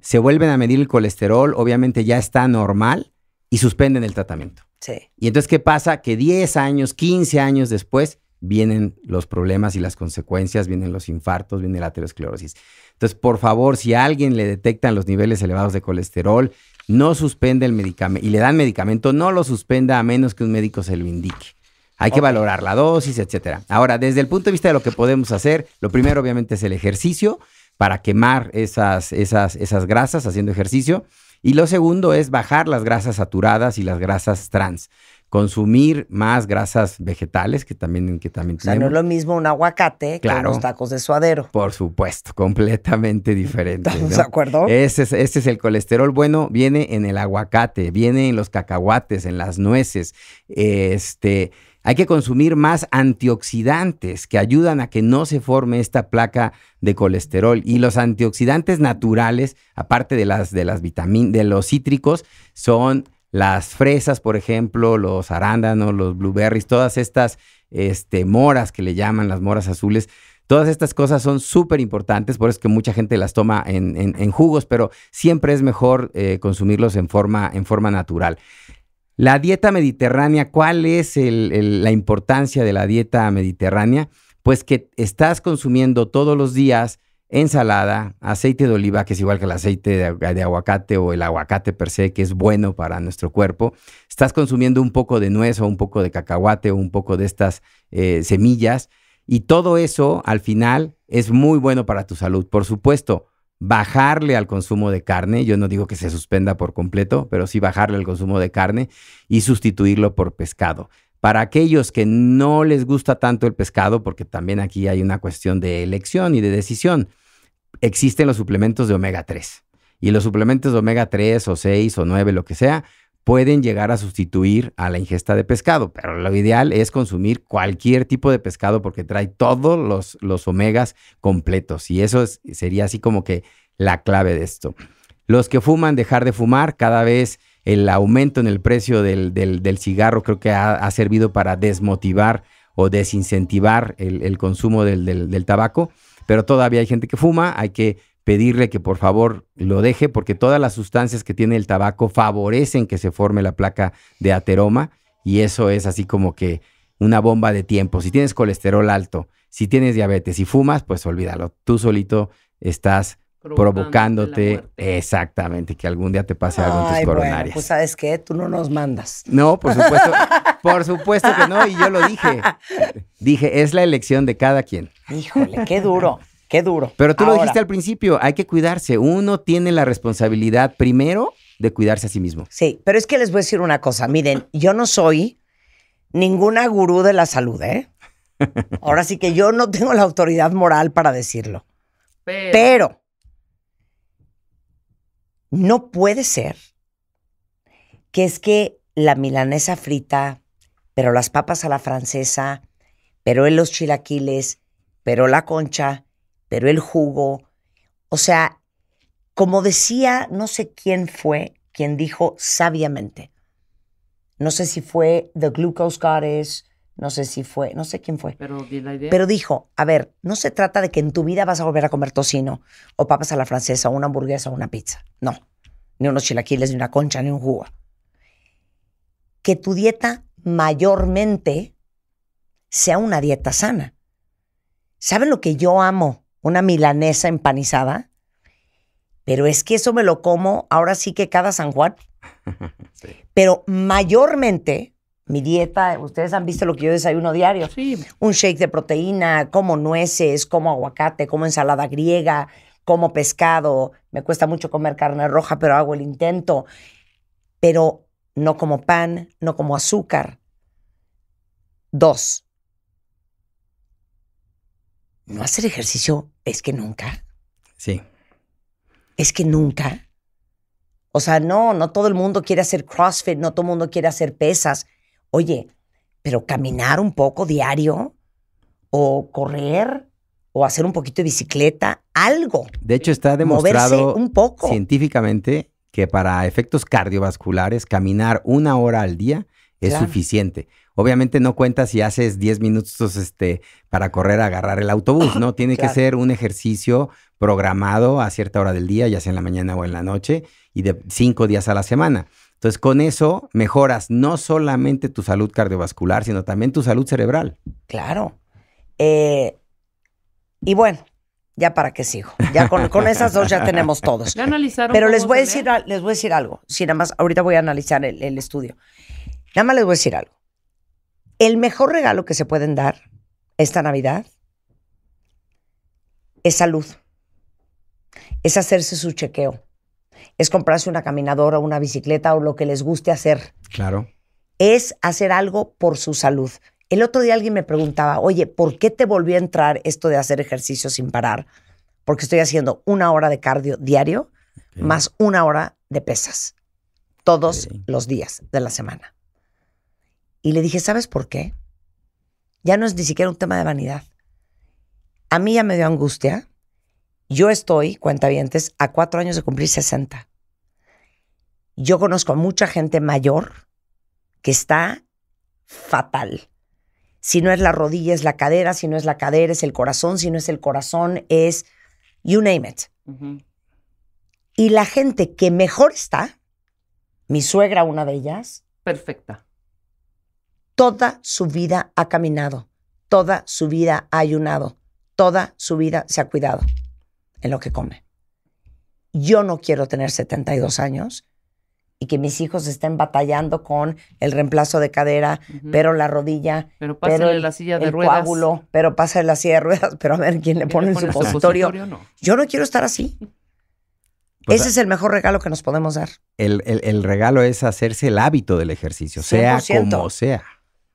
se vuelven a medir el colesterol, obviamente ya está normal y suspenden el tratamiento. Sí. Y entonces, ¿qué pasa? Que 10 años, 15 años después, vienen los problemas y las consecuencias, vienen los infartos, viene la aterosclerosis. Entonces, por favor, si a alguien le detectan los niveles elevados de colesterol, no suspende el medicamento y le dan medicamento, no lo suspenda a menos que un médico se lo indique. Hay que valorar la dosis, etcétera. Ahora, desde el punto de vista de lo que podemos hacer, lo primero obviamente es el ejercicio para quemar esas, esas, esas grasas haciendo ejercicio. Y lo segundo es bajar las grasas saturadas y las grasas trans. Consumir más grasas vegetales que también, que también o sea, no es lo mismo un aguacate claro, que unos tacos de suadero. Por supuesto, completamente diferente. ¿Estamos de acuerdo? Ese es, es el colesterol bueno, viene en el aguacate, viene en los cacahuates, en las nueces. Este hay que consumir más antioxidantes que ayudan a que no se forme esta placa de colesterol. Y los antioxidantes naturales, aparte de las, de las vitaminas, de los cítricos, son las fresas, por ejemplo, los arándanos, los blueberries, todas estas este, moras que le llaman las moras azules. Todas estas cosas son súper importantes, por eso es que mucha gente las toma en, en, jugos, pero siempre es mejor eh, consumirlos en forma, en forma natural. La dieta mediterránea, ¿cuál es la importancia de la dieta mediterránea? Pues que estás consumiendo todos los días ensalada, aceite de oliva, que es igual que el aceite de, aguacate o el aguacate per se, que es bueno para nuestro cuerpo. Estás consumiendo un poco de nuez o un poco de cacahuate o un poco de estas eh, semillas. Y todo eso, al final, es muy bueno para tu salud. Por supuesto, bajarle al consumo de carne. Yo no digo que se suspenda por completo, pero sí bajarle al consumo de carne y sustituirlo por pescado. Para aquellos que no les gusta tanto el pescado, porque también aquí hay una cuestión de elección y de decisión, existen los suplementos de omega 3. Y los suplementos de omega 3 o 6 o 9, lo que sea, pueden llegar a sustituir a la ingesta de pescado, pero lo ideal es consumir cualquier tipo de pescado porque trae todos los, los omegas completos y eso sería así como que la clave de esto. Los que fuman, dejar de fumar, cada vez el aumento en el precio del, del, cigarro creo que ha, servido para desmotivar o desincentivar el, el consumo del, del tabaco, pero todavía hay gente que fuma, hay que pedirle que por favor lo deje porque todas las sustancias que tiene el tabaco favorecen que se forme la placa de ateroma y eso es así como que una bomba de tiempo. Si tienes colesterol alto, si tienes diabetes y fumas, pues olvídalo. Tú solito estás provocándote, exactamente que algún día te pase algo en tus coronarias. pues sabes qué, tú no nos mandas. No, por supuesto, por supuesto que no y yo lo dije. Dije, es la elección de cada quien. Híjole, qué duro duro. Pero tú lo dijiste al principio, hay que cuidarse. Uno tiene la responsabilidad primero de cuidarse a sí mismo. Sí, pero es que les voy a decir una cosa. Miren, yo no soy ninguna gurú de la salud, ¿eh? Ahora sí que yo no tengo la autoridad moral para decirlo. Pero, no puede ser que es que la milanesa frita, pero las papas a la francesa, pero en los chilaquiles, pero la concha, pero el jugo, O sea, como decía, no sé quién fue quien dijo sabiamente. No sé si fue The Glucose Goddess, no sé si fue, no sé quién fue. Pero, pero dijo, a ver, no se trata de que en tu vida vas a volver a comer tocino o papas a la francesa, o una hamburguesa o una pizza. No, ni unos chilaquiles, ni una concha, ni un jugo. Que tu dieta mayormente sea una dieta sana. ¿Saben lo que yo amo una milanesa empanizada. Pero es que eso me lo como ahora sí que cada San Juan. Pero mayormente mi dieta, ustedes han visto lo que yo desayuno diario. Un shake de proteína, como nueces, como aguacate, como ensalada griega, como pescado. Me cuesta mucho comer carne roja, pero hago el intento. Pero no como pan, no como azúcar. Dos, no hacer ejercicio es que nunca. Sí. Es que nunca. O sea, no, no todo el mundo quiere hacer CrossFit, no todo el mundo quiere hacer pesas. Oye, pero caminar un poco diario o correr o hacer un poquito de bicicleta, algo. De hecho, está demostrado un poco. científicamente que para efectos cardiovasculares caminar una hora al día es suficiente obviamente no cuenta si haces 10 minutos este, para correr a agarrar el autobús, ¿no? Tiene que ser un ejercicio programado a cierta hora del día, ya sea en la mañana o en la noche, y de cinco días a la semana. Entonces, con eso mejoras no solamente tu salud cardiovascular, sino también tu salud cerebral. Claro. Eh, y bueno, ya para qué sigo. Ya con, esas dos ya tenemos todos. Pero les voy, a ¿eh? decir, les voy a decir algo. Si nada más, ahorita voy a analizar el estudio. Nada más les voy a decir algo. El mejor regalo que se pueden dar esta Navidad es salud, es hacerse su chequeo, es comprarse una caminadora, una bicicleta o lo que les guste hacer. Claro. Es hacer algo por su salud. El otro día alguien me preguntaba, oye, ¿por qué te volvió a entrar esto de hacer ejercicio sin parar? Porque estoy haciendo una hora de cardio diario más una hora de pesas todos los días de la semana. Y le dije, ¿sabes por qué? Ya no es ni siquiera un tema de vanidad. A mí ya me dio angustia. Yo estoy, cuentavientes, a cuatro años de cumplir 60. Yo conozco a mucha gente mayor que está fatal. Si no es la rodilla, es la cadera. Si no es la cadera, es el corazón. Si no es el corazón, es you name it. Y la gente que mejor está, mi suegra, una de ellas. Perfecta toda su vida ha caminado, toda su vida ha ayunado, toda su vida se ha cuidado en lo que come. Yo no quiero tener 72 años y que mis hijos estén batallando con el reemplazo de cadera, pero la rodilla, pero, pasa la silla de ruedas. pero pasa la silla de ruedas, pero a ver quién le pone, en su Yo no quiero estar así. Pues Ese es el mejor regalo que nos podemos dar. El, regalo es hacerse el hábito del ejercicio, sea como sea.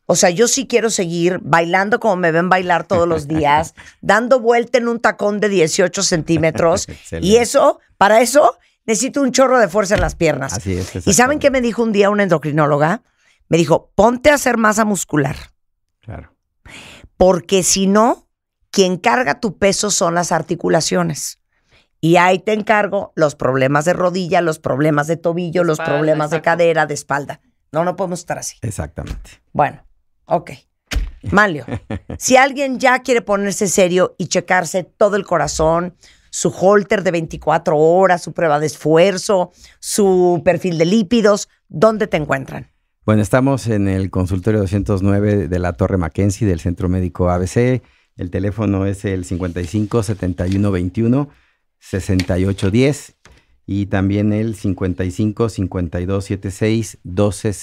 O sea, yo sí quiero seguir bailando como me ven bailar todos los días, dando vuelta en un tacón de 18 centímetros. y eso, para eso, necesito un chorro de fuerza en las piernas. ¿Y saben qué me dijo un día una endocrinóloga? Me dijo, ponte a hacer masa muscular. Claro. Porque si no, quien carga tu peso son las articulaciones. Y ahí te encargo los problemas de rodilla, los problemas de tobillo, los problemas de cadera, de espalda. No, no podemos estar así. Exactamente. Bueno, Ok. Malio, si alguien ya quiere ponerse serio y checarse todo el corazón, su holter de 24 horas, su prueba de esfuerzo, su perfil de lípidos, ¿dónde te encuentran? Bueno, estamos en el consultorio 209 de la Torre Mackenzie del Centro Médico ABC. El teléfono es el 55 71 21 68 y también el 55 52 76 12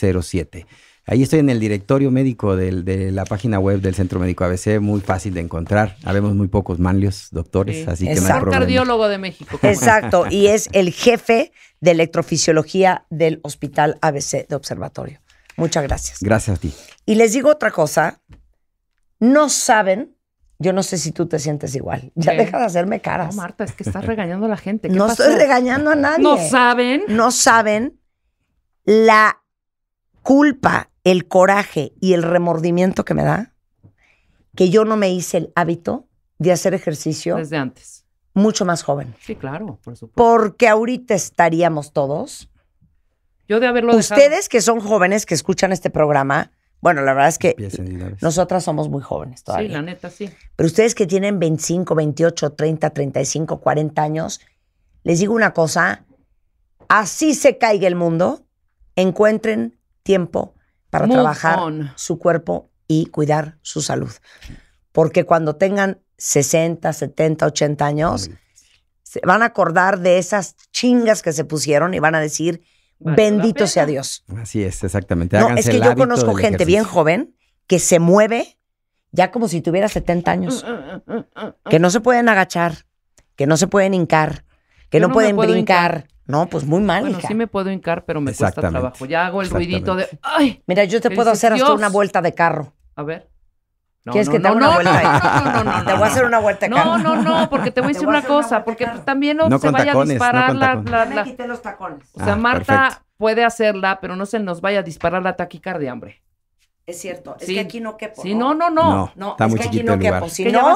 Ahí estoy en el directorio médico de la página web del Centro Médico ABC, muy fácil de encontrar. Habemos muy pocos manlios doctores, así que no problema. cardiólogo de México. Exacto, y es el jefe de electrofisiología del Hospital ABC de Observatorio. Muchas gracias. Gracias a ti. Y les digo otra cosa, no saben yo no sé si tú te sientes igual. Ya deja de hacerme caras. No, Marta, es que estás regañando a la gente. no estoy regañando a nadie. No saben. No saben la culpa el coraje y el remordimiento que me da que yo no me hice el hábito de hacer ejercicio. Desde antes. Mucho más joven. Sí, claro, por supuesto. Porque ahorita estaríamos todos. Yo de haberlo Ustedes que son jóvenes que escuchan este programa, bueno, la verdad es que nosotras somos muy jóvenes todavía. Sí, la neta, sí. Pero ustedes que tienen 25, 28, 30, 35, 40 años, les digo una cosa, así se caiga el mundo, encuentren tiempo para trabajar su cuerpo y cuidar su salud. Porque cuando tengan 60, 70, 80 años, se van a acordar de esas chingas que se pusieron y van a decir, bendito sea Dios. Así es, exactamente. no, es que yo conozco gente bien joven que se mueve ya como si tuviera 70 años, mm, mm, mm, que no se pueden agachar, que no se pueden hincar, que no, pueden brincar. No, pues muy mal. Bueno, sí me puedo hincar, pero me cuesta trabajo. Ya hago el ruidito de. ¡Ay! Mira, yo te puedo hacer hasta una vuelta de carro. A ver. No, ¿Quieres no, que te haga no, una vuelta? No, no, no, Te voy a hacer una vuelta de carro. No, no, no, porque te voy a decir una cosa, porque también no, se vaya a disparar la, No la... quité los tacones. O sea, ah, Marta puede hacerla, pero no se nos vaya a disparar la taquicardia, hombre. Es cierto, es que aquí no quepo. Sí, no, no, no. No, está es muy que aquí no Si no,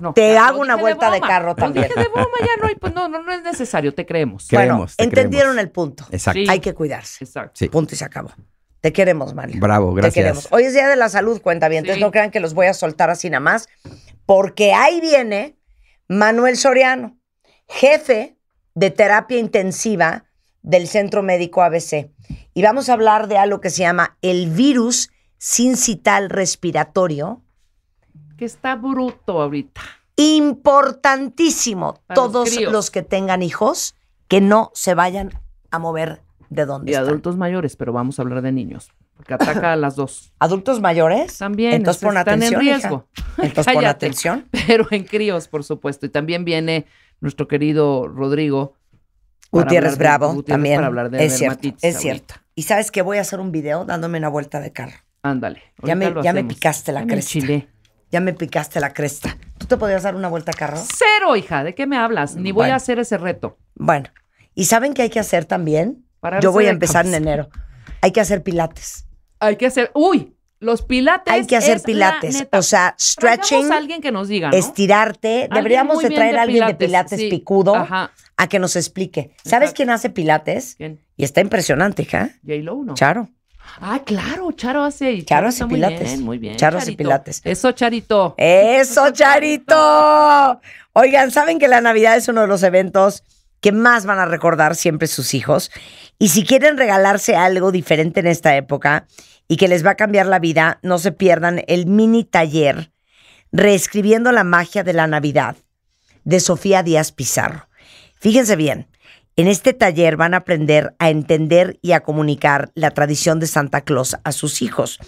no. Te hago una vuelta de, carro también. Dije de broma, ya no, pues, no, no, es necesario, te creemos. bueno, entendieron el punto. Exacto. Hay que cuidarse. Exacto. Punto y se acabó. Te queremos, Mario. Bravo, gracias. Te queremos. Hoy es Día de la Salud, cuenta bien. Entonces no crean que los voy a soltar así nada más, porque ahí viene Manuel Soriano, jefe de terapia intensiva del Centro Médico ABC. Y vamos a hablar de algo que se llama el virus sin sincital respiratorio. Que está bruto ahorita. Importantísimo, todos los, que tengan hijos, que no se vayan a mover de donde y adultos mayores, pero vamos a hablar de niños. Porque ataca a las dos. ¿Adultos mayores? También. Entonces están En riesgo. Entonces pon atención. Pero en críos, por supuesto. Y también viene nuestro querido Rodrigo. Gutiérrez Bravo, también. hablar de es cierto, es cierto. Y sabes que voy a hacer un video dándome una vuelta de carro. Ándale. Ya me, ya me picaste la cresta. ya me picaste la cresta. ¿Tú te podrías dar una vuelta a carro? Cero, hija. ¿De qué me hablas? Ni voy a hacer ese reto. Bueno. ¿Y saben qué hay que hacer también? Yo voy a empezar en enero. Hay que hacer pilates. Hay que hacer... ¡Uy! Los pilates. Hay que hacer pilates. O sea, stretching. A alguien que nos diga. Estirarte. Deberíamos de traer a alguien de pilates picudo a que nos explique. ¿Sabes quién hace pilates? ¿Quién? Y está impresionante, hija. J-Lo, ¿no? Charo. Ah, claro, Charo hace. Charo hace muy Bien, muy bien. Charo hace pilates. Eso, Charito. Eso, Charito. Oigan, saben que la Navidad es uno de los eventos que más van a recordar siempre sus hijos. Y si quieren regalarse algo diferente en esta época y que les va a cambiar la vida, no se pierdan el mini taller Reescribiendo la magia de la Navidad de Sofía Díaz Pizarro. Fíjense bien, en este taller van a aprender a entender y a comunicar la tradición de Santa Claus a sus hijos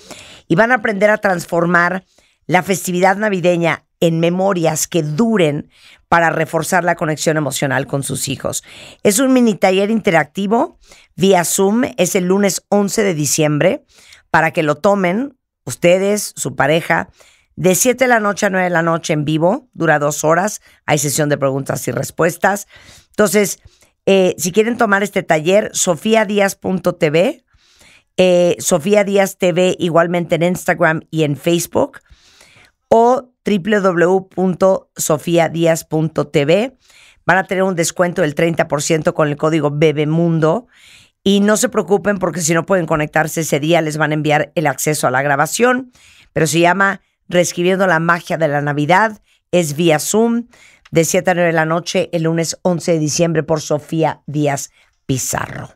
y van a aprender a transformar la festividad navideña en memorias que duren para reforzar la conexión emocional con sus hijos. Es un mini taller interactivo vía Zoom, es el lunes 11 de diciembre, para que lo tomen ustedes, su pareja, de 7 de la noche a 9 de la noche en vivo, dura dos horas, hay sesión de preguntas y respuestas. Entonces, eh, si quieren tomar este taller, sofiadías.tv, eh, TV igualmente en Instagram y en Facebook, o www.sofiadías.tv. Van a tener un descuento del 30% con el código Bebemundo. Y no se preocupen porque si no pueden conectarse ese día, les van a enviar el acceso a la grabación. Pero se llama Reescribiendo la magia de la Navidad. Es vía Zoom de 7 a 9 de la noche el lunes 11 de diciembre por Sofía Díaz Pizarro.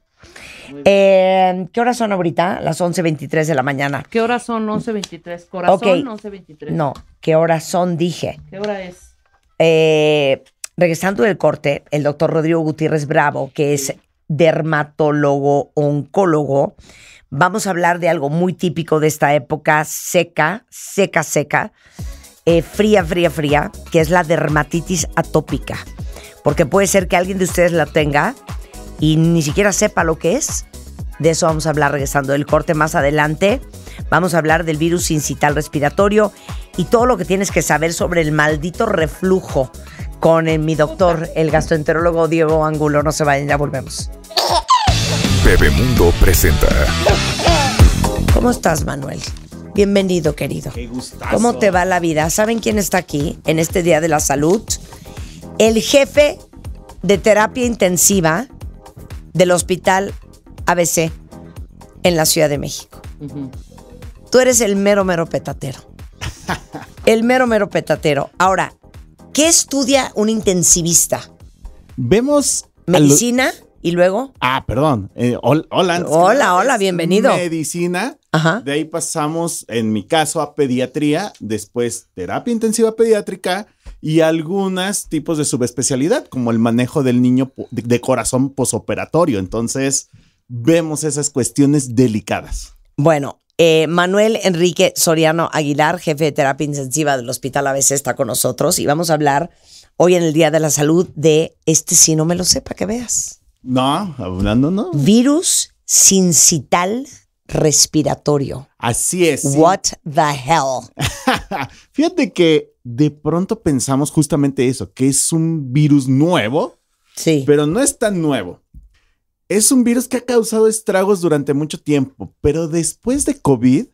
Eh, ¿Qué horas son ahorita? Las 11.23 de la mañana. ¿Qué horas son 11.23? Corazón 11.23. No, ¿qué horas son? Dije. ¿Qué hora es? Eh, regresando del corte, el doctor Rodrigo Gutiérrez Bravo, que es dermatólogo, oncólogo, vamos a hablar de algo muy típico de esta época seca, seca, seca. Eh, fría, fría, fría, que es la dermatitis atópica. Porque puede ser que alguien de ustedes la tenga y ni siquiera sepa lo que es. De eso vamos a hablar regresando del corte más adelante. Vamos a hablar del virus incital respiratorio y todo lo que tienes que saber sobre el maldito reflujo con mi doctor, el gastroenterólogo Diego Angulo. No se vayan, ya volvemos. Bebemundo presenta. ¿Cómo estás, Manuel? Bienvenido, querido. Qué gustazo. ¿Cómo te va la vida? ¿Saben quién está aquí en este Día de la Salud? El jefe de terapia intensiva del Hospital ABC en la Ciudad de México. Tú eres el mero, mero petatero. el mero, mero petatero. Ahora, ¿qué estudia un intensivista? Vemos... ¿Medicina? ¿Y luego? Ah, perdón. Eh, hola, hola, hola, bienvenido. Medicina de ahí pasamos, en mi caso, a pediatría, después terapia intensiva pediátrica y algunos tipos de subespecialidad, como el manejo del niño de corazón posoperatorio. Entonces, vemos esas cuestiones delicadas. Bueno, eh, Manuel Enrique Soriano Aguilar, jefe de terapia intensiva del Hospital ABC, está con nosotros y vamos a hablar hoy en el Día de la Salud de este, si no me lo sepa, que veas. No, hablando no. Virus sincital respiratorio. Así es. What the hell? Fíjate que de pronto pensamos justamente eso, que es un virus nuevo. Sí. Pero no es tan nuevo. Es un virus que ha causado estragos durante mucho tiempo, pero después de COVID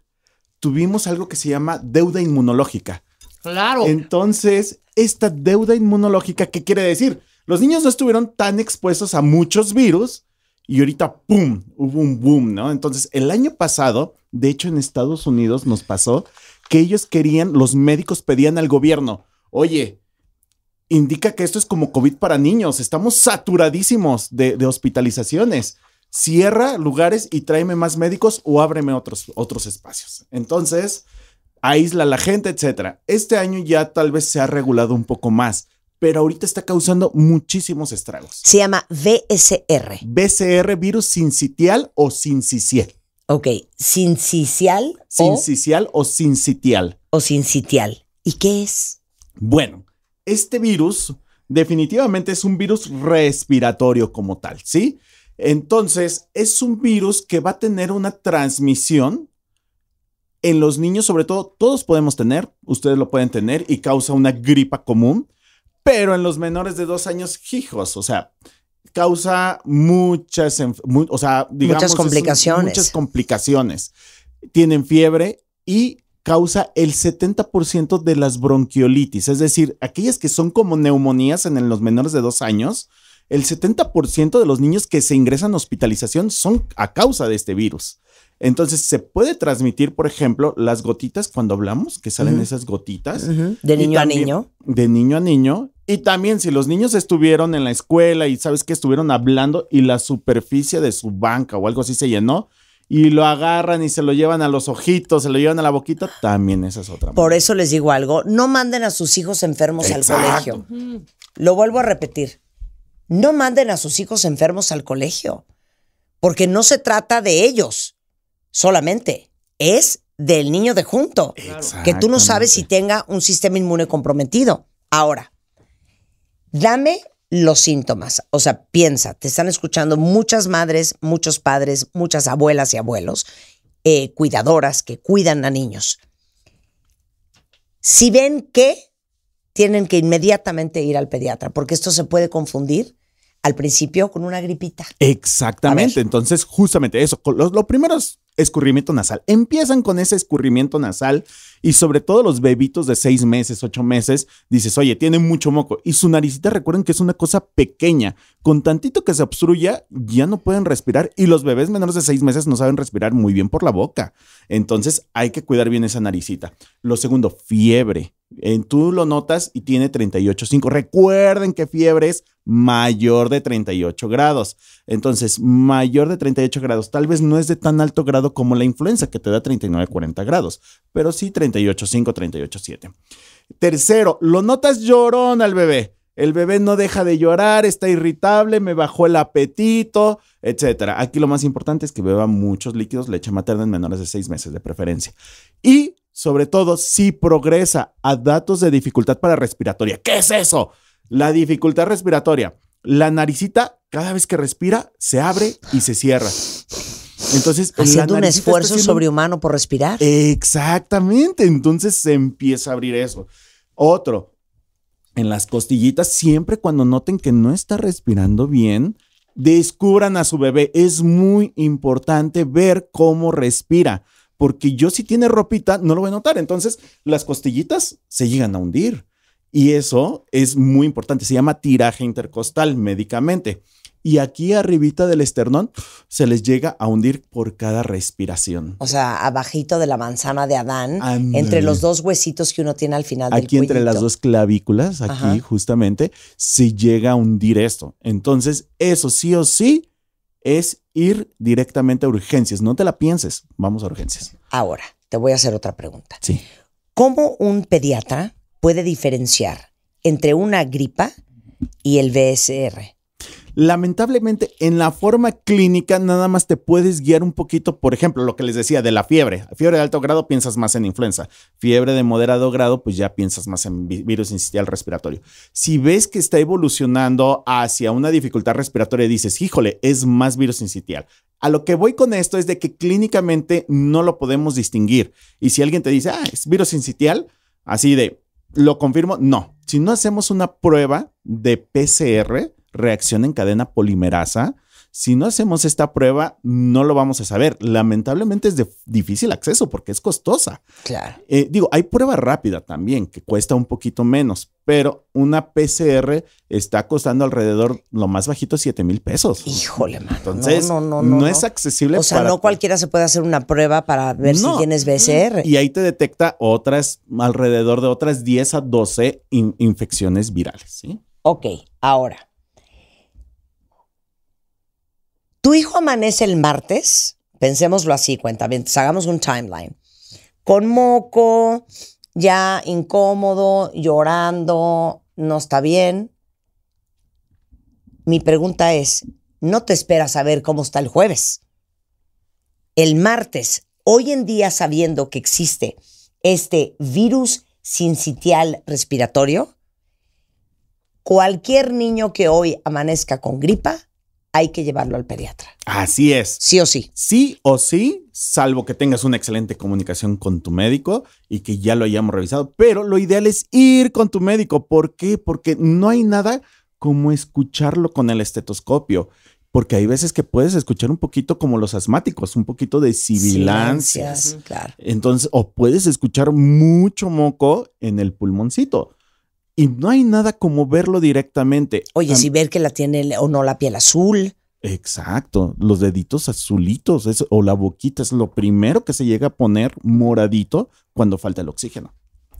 tuvimos algo que se llama deuda inmunológica. Claro. Entonces, esta deuda inmunológica, ¿qué quiere decir? Los niños no estuvieron tan expuestos a muchos virus, y ahorita, ¡pum!, hubo un boom, ¿no? Entonces, el año pasado, de hecho, en Estados Unidos nos pasó que ellos querían, los médicos pedían al gobierno, oye, indica que esto es como COVID para niños, estamos saturadísimos de, hospitalizaciones. Cierra lugares y tráeme más médicos o ábreme otros, otros espacios. Entonces, aísla a la gente, etc. Este año ya tal vez se ha regulado un poco más pero ahorita está causando muchísimos estragos. Se llama VSR. VSR, virus sincitial o sincicial. Ok, Sin Sincicial o, sin sincitial. O sincitial. ¿Y qué es? Bueno, este virus definitivamente es un virus respiratorio como tal, ¿sí? Entonces, es un virus que va a tener una transmisión en los niños, sobre todo, todos podemos tener, ustedes lo pueden tener y causa una gripa común pero en los menores de dos años, hijos, o sea, causa muchas, o sea, digamos, muchas complicaciones. muchas complicaciones. Tienen fiebre y causa el 70% de las bronquiolitis, es decir, aquellas que son como neumonías en, los menores de dos años, el 70% de los niños que se ingresan a hospitalización son a causa de este virus. Entonces, se puede transmitir, por ejemplo, las gotitas cuando hablamos, que salen esas gotitas. De niño a niño. De niño a niño. Y también si los niños estuvieron en la escuela y sabes que estuvieron hablando y la superficie de su banca o algo así se llenó y lo agarran y se lo llevan a los ojitos, se lo llevan a la boquita, también esa es otra. Por eso les digo algo, no manden a sus hijos enfermos al colegio. Lo vuelvo a repetir, no manden a sus hijos enfermos al colegio, porque no se trata de ellos solamente, es del niño de junto, que tú no sabes si tenga un sistema inmune comprometido. Ahora, Dame los síntomas. O sea, piensa, te están escuchando muchas madres, muchos padres, muchas abuelas y abuelos, eh, cuidadoras que cuidan a niños. Si ven que tienen que inmediatamente ir al pediatra, porque esto se puede confundir al principio con una gripita. Exactamente, entonces justamente eso, Lo primero primeros escurrimiento nasal, empiezan con ese escurrimiento nasal y sobre todo los bebitos de seis meses, ocho meses, dices, oye, tiene mucho moco. Y su naricita, recuerden que es una cosa pequeña. Con tantito que se obstruya, ya no pueden respirar. Y los bebés menores de seis meses no saben respirar muy bien por la boca. Entonces hay que cuidar bien esa naricita. Lo segundo, fiebre. Eh, tú lo notas y tiene 38.5. Recuerden que fiebre es mayor de 38 grados. Entonces, mayor de 38 grados, tal vez no es de tan alto grado como la influenza, que te da 39, 40 grados, pero sí 385-387. Tercero, lo notas llorón al bebé. El bebé no deja de llorar, está irritable, me bajó el apetito, etc. Aquí lo más importante es que beba muchos líquidos, leche materna en menores de seis meses de preferencia. Y sobre todo, si progresa a datos de dificultad para respiratoria. ¿Qué es eso? La dificultad respiratoria. La naricita, cada vez que respira, se abre y se cierra haciendo un esfuerzo sobrehumano por respirar. Exactamente, entonces se empieza a abrir eso. Otro, en las costillitas, siempre cuando noten que no está respirando bien, descubran a su bebé. Es muy importante ver cómo respira, porque yo si tiene ropita no lo voy a notar. Entonces, las costillitas se llegan a hundir. Y eso es muy importante. Se llama tiraje intercostal médicamente y aquí arribita del esternón se les llega a hundir por cada respiración. O sea, abajito de la manzana de Adán, entre los dos huesitos que uno tiene al final del Aquí entre las dos clavículas, aquí justamente, se llega a hundir esto. Entonces, eso sí o sí es ir directamente a urgencias. No te la pienses, vamos a urgencias. Ahora, te voy a hacer otra pregunta. Sí. ¿Cómo un pediatra puede diferenciar entre una gripa y el BSR? lamentablemente en la forma clínica nada más te puedes guiar un poquito, por ejemplo, lo que les decía de la fiebre. Fiebre de alto grado piensas más en influenza. Fiebre de moderado grado, pues ya piensas más en virus insitial respiratorio. Si ves que está evolucionando hacia una dificultad respiratoria, dices, híjole, es más virus incisional. A lo que voy con esto es de que clínicamente no lo podemos distinguir. Y si alguien te dice, ah, es virus incisional, así de, lo confirmo, no. Si no hacemos una prueba de PCR, reacción en cadena polimerasa, si no hacemos esta prueba, no lo vamos a saber. Lamentablemente es de difícil acceso porque es costosa. Claro. Eh, digo, hay prueba rápida también que cuesta un poquito menos, pero una PCR está costando alrededor, lo más bajito, 7 mil pesos. Híjole, man. Entonces, no, no, no, es accesible. O sea, no cualquiera se puede hacer una prueba para ver si tienes mm, BCR. Y ahí te detecta otras, alrededor de otras 10 a 12 infecciones virales. ¿sí? Ok, ahora Tu hijo amanece el martes, Pensemoslo así, cuéntame, hagamos un timeline, con moco, ya incómodo, llorando, no está bien. Mi pregunta es, no te esperas a ver cómo está el jueves. El martes, hoy en día sabiendo que existe este virus sincitial respiratorio, cualquier niño que hoy amanezca con gripa hay que llevarlo al pediatra. Así es. Sí o sí. Sí o sí, salvo que tengas una excelente comunicación con tu médico y que ya lo hayamos revisado, pero lo ideal es ir con tu médico. ¿Por qué? Porque no hay nada como escucharlo con el estetoscopio. Porque hay veces que puedes escuchar un poquito como los asmáticos, un poquito de sibilancias. claro. Entonces, o puedes escuchar mucho moco en el pulmoncito. Y no hay nada como verlo directamente. Oye, si ver que la tiene o no la piel azul. Exacto, los deditos azulitos o la boquita es lo primero que se llega a poner moradito cuando falta el oxígeno.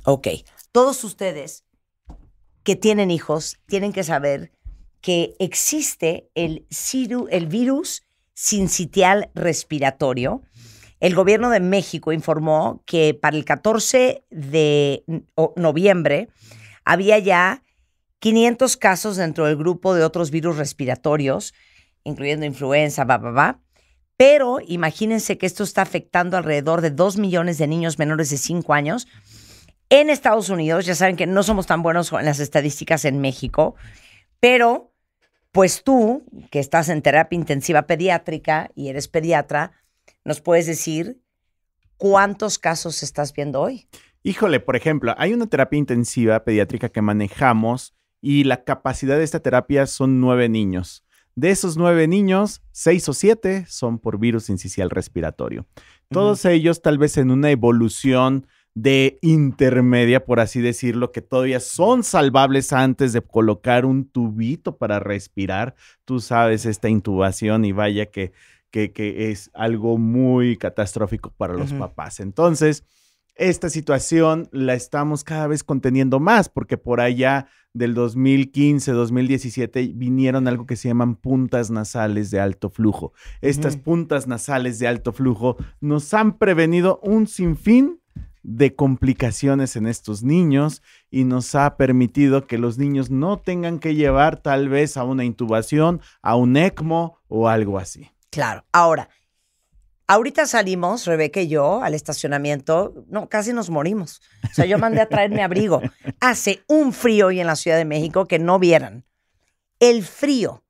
Ok, todos ustedes que tienen hijos tienen que saber que existe el, ciru, el virus sincitial respiratorio. El gobierno de México informó que para el 14 de noviembre había ya 500 casos dentro del grupo de otros virus respiratorios, incluyendo influenza, va, Pero imagínense que esto está afectando alrededor de 2 millones de niños menores de 5 años en Estados Unidos. Ya saben que no somos tan buenos en las estadísticas en México, pero pues tú, que estás en terapia intensiva pediátrica y eres pediatra, nos puedes decir cuántos casos estás viendo hoy. Híjole, por ejemplo, hay una terapia intensiva pediátrica que manejamos y la capacidad de esta terapia son nueve niños. De esos nueve niños, seis o siete son por virus incisional respiratorio. Todos ellos tal vez en una evolución de intermedia, por así decirlo, que todavía son salvables antes de colocar un tubito para respirar. Tú sabes esta intubación y vaya que, que, es algo muy catastrófico para los papás. Entonces, esta situación la estamos cada vez conteniendo más, porque por allá del 2015, 2017 vinieron algo que se llaman puntas nasales de alto flujo. Estas puntas nasales de alto flujo nos han prevenido un sinfín de complicaciones en estos niños y nos ha permitido que los niños no tengan que llevar tal vez a una intubación, a un ECMO o algo así. Claro, ahora, Ahorita salimos, Rebeca y yo, al estacionamiento. No, casi nos morimos. O sea, yo mandé a traerme abrigo. Hace un frío hoy en la Ciudad de México que no vieran. El frío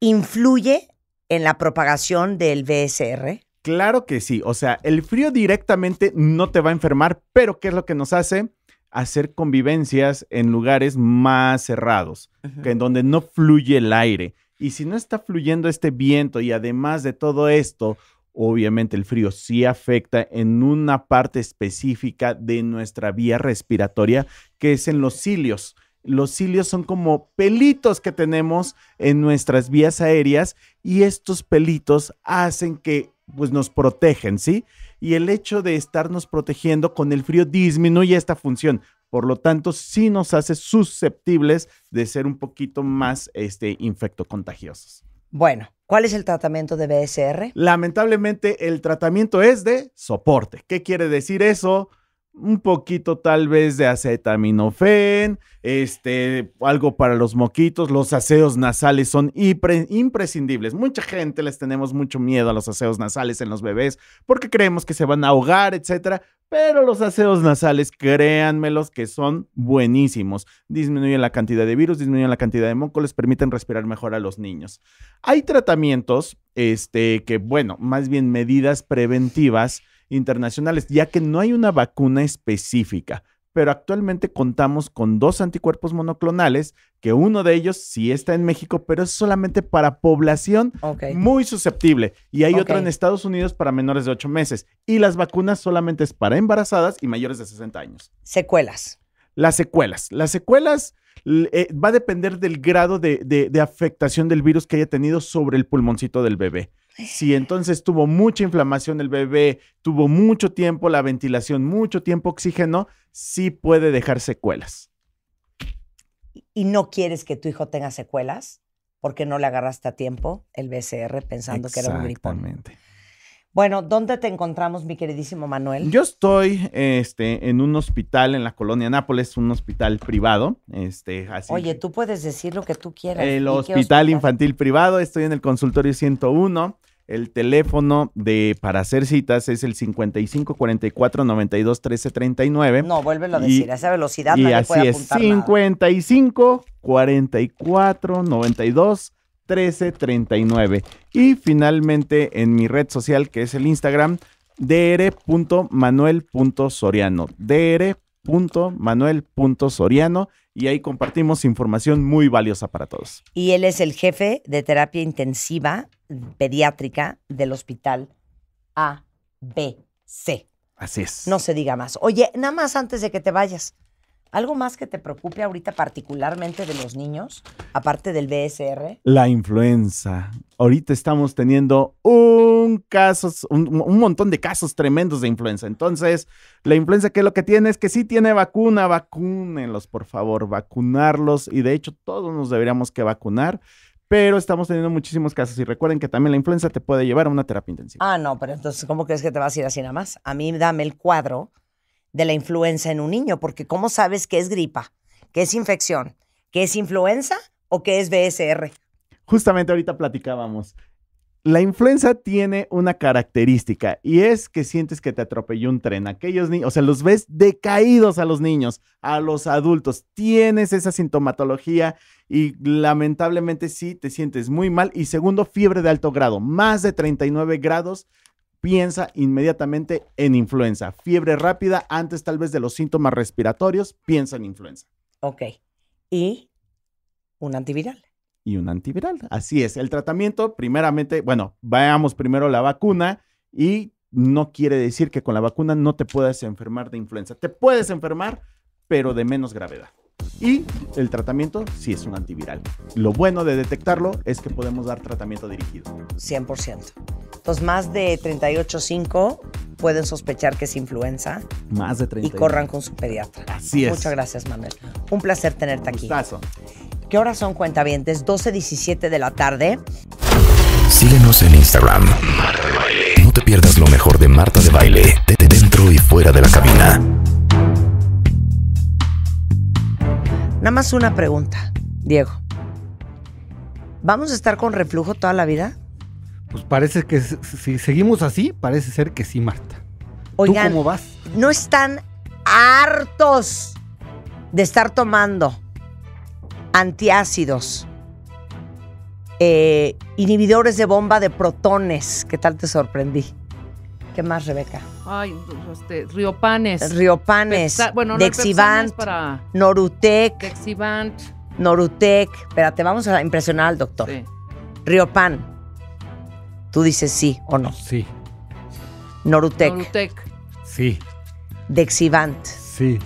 influye en la propagación del BSR. Claro que sí. O sea, el frío directamente no te va a enfermar, pero ¿qué es lo que nos hace? Hacer convivencias en lugares más cerrados, en donde no fluye el aire. Y si no está fluyendo este viento y además de todo esto, Obviamente el frío sí afecta en una parte específica de nuestra vía respiratoria, que es en los cilios. Los cilios son como pelitos que tenemos en nuestras vías aéreas y estos pelitos hacen que pues nos protegen, ¿sí? Y el hecho de estarnos protegiendo con el frío disminuye esta función. Por lo tanto, sí nos hace susceptibles de ser un poquito más este, infectocontagiosos. Bueno, ¿Cuál es el tratamiento de BSR? Lamentablemente, el tratamiento es de soporte. ¿Qué quiere decir eso? un poquito tal vez de acetaminofén, este, algo para los moquitos, los aseos nasales son imprescindibles. Mucha gente les tenemos mucho miedo a los aseos nasales en los bebés porque creemos que se van a ahogar, etcétera, pero los aseos nasales, créanmelos que son buenísimos. Disminuyen la cantidad de virus, disminuyen la cantidad de moco, les permiten respirar mejor a los niños. Hay tratamientos, este, que bueno, más bien medidas preventivas internacionales, ya que no hay una vacuna específica. Pero actualmente contamos con dos anticuerpos monoclonales, que uno de ellos sí está en México, pero es solamente para población muy susceptible. Y hay otro en Estados Unidos para menores de 8 meses. Y las vacunas solamente es para embarazadas y mayores de 60 años. Secuelas. Las secuelas. Las secuelas eh, va a depender del grado de afectación del virus que haya tenido sobre el pulmoncito del bebé. Si entonces tuvo mucha inflamación el bebé, tuvo mucho tiempo la ventilación, mucho tiempo oxígeno, sí puede dejar secuelas. ¿Y no quieres que tu hijo tenga secuelas? Porque no le agarraste a tiempo el BCR pensando que era un gripón. Bueno, ¿dónde te encontramos, mi queridísimo Manuel? Yo estoy este, en un hospital en la colonia Nápoles, un hospital privado. Este, Oye, tú puedes decir lo que tú quieras. El hospital, infantil privado, estoy en el consultorio 101. El teléfono de para hacer citas es el 55 44 92 13 39. No, vuélvelo a decir, a esa velocidad y que así puede apuntar es, 55 44 92 1339. Y finalmente en mi red social que es el Instagram, dr.manuel.soriano. dr.manuel.soriano. Y ahí compartimos información muy valiosa para todos. Y él es el jefe de terapia intensiva pediátrica del hospital ABC. Así es. No se diga más. Oye, nada más antes de que te vayas. ¿Algo más que te preocupe ahorita particularmente de los niños, aparte del BSR? La influenza. Ahorita estamos teniendo un casos, un, montón de casos tremendos de influenza. Entonces, la influenza que lo que tiene es que sí tiene vacuna, vacúnenlos, por favor, vacunarlos. Y de hecho, todos nos deberíamos que vacunar pero estamos teniendo muchísimos casos. Y recuerden que también la influenza te puede llevar a una terapia intensiva. Ah, no, pero entonces, ¿cómo crees que te vas a ir así nada más? A mí dame el cuadro de la influenza en un niño, porque ¿cómo sabes qué es gripa, qué es infección, qué es influenza o qué es BSR? Justamente ahorita platicábamos. La influenza tiene una característica y es que sientes que te atropelló un tren. Aquellos niños, o sea, los ves decaídos a los niños, a los adultos. Tienes esa sintomatología y lamentablemente sí te sientes muy mal. Y segundo, fiebre de alto grado, más de 39 grados piensa inmediatamente en influenza. Fiebre rápida, antes tal vez de los síntomas respiratorios, piensa en influenza. Ok. Y un antiviral. Y un antiviral. Así es. El tratamiento, primeramente, bueno, veamos primero la vacuna y no quiere decir que con la vacuna no te puedas enfermar de influenza. Te puedes enfermar, pero de menos gravedad. Y el tratamiento sí es un antiviral. Lo bueno de detectarlo es que podemos dar tratamiento dirigido. 100%. Entonces, más de 38.5 pueden sospechar que es influenza. Más de 38. Y corran con su pediatra. Así es. Muchas gracias, Manuel. Un placer tenerte aquí. Gustazo. ¿Qué horas son cuentavientes? 12.17 de la tarde. Síguenos en Instagram. Marta de Baile. No te pierdas lo mejor de Marta de Baile, dentro y fuera de la cabina. Nada más una pregunta, Diego. ¿Vamos a estar con reflujo toda la vida? Pues parece que si seguimos así, parece ser que sí, Marta. Oigan, ¿No están hartos de estar tomando antiácidos, eh, inhibidores de bomba de protones? ¿Qué tal te sorprendí? ¿Qué más, Rebeca? Ay, este, Riopanes. Riopanes. bueno, no Dexivant. Para... Norutec. Dexivant. Norutec. Espérate, vamos a impresionar al doctor. Riopan. Tú dices sí o no. Sí. Norutec. Norutec. Sí. Dexivant. Sí.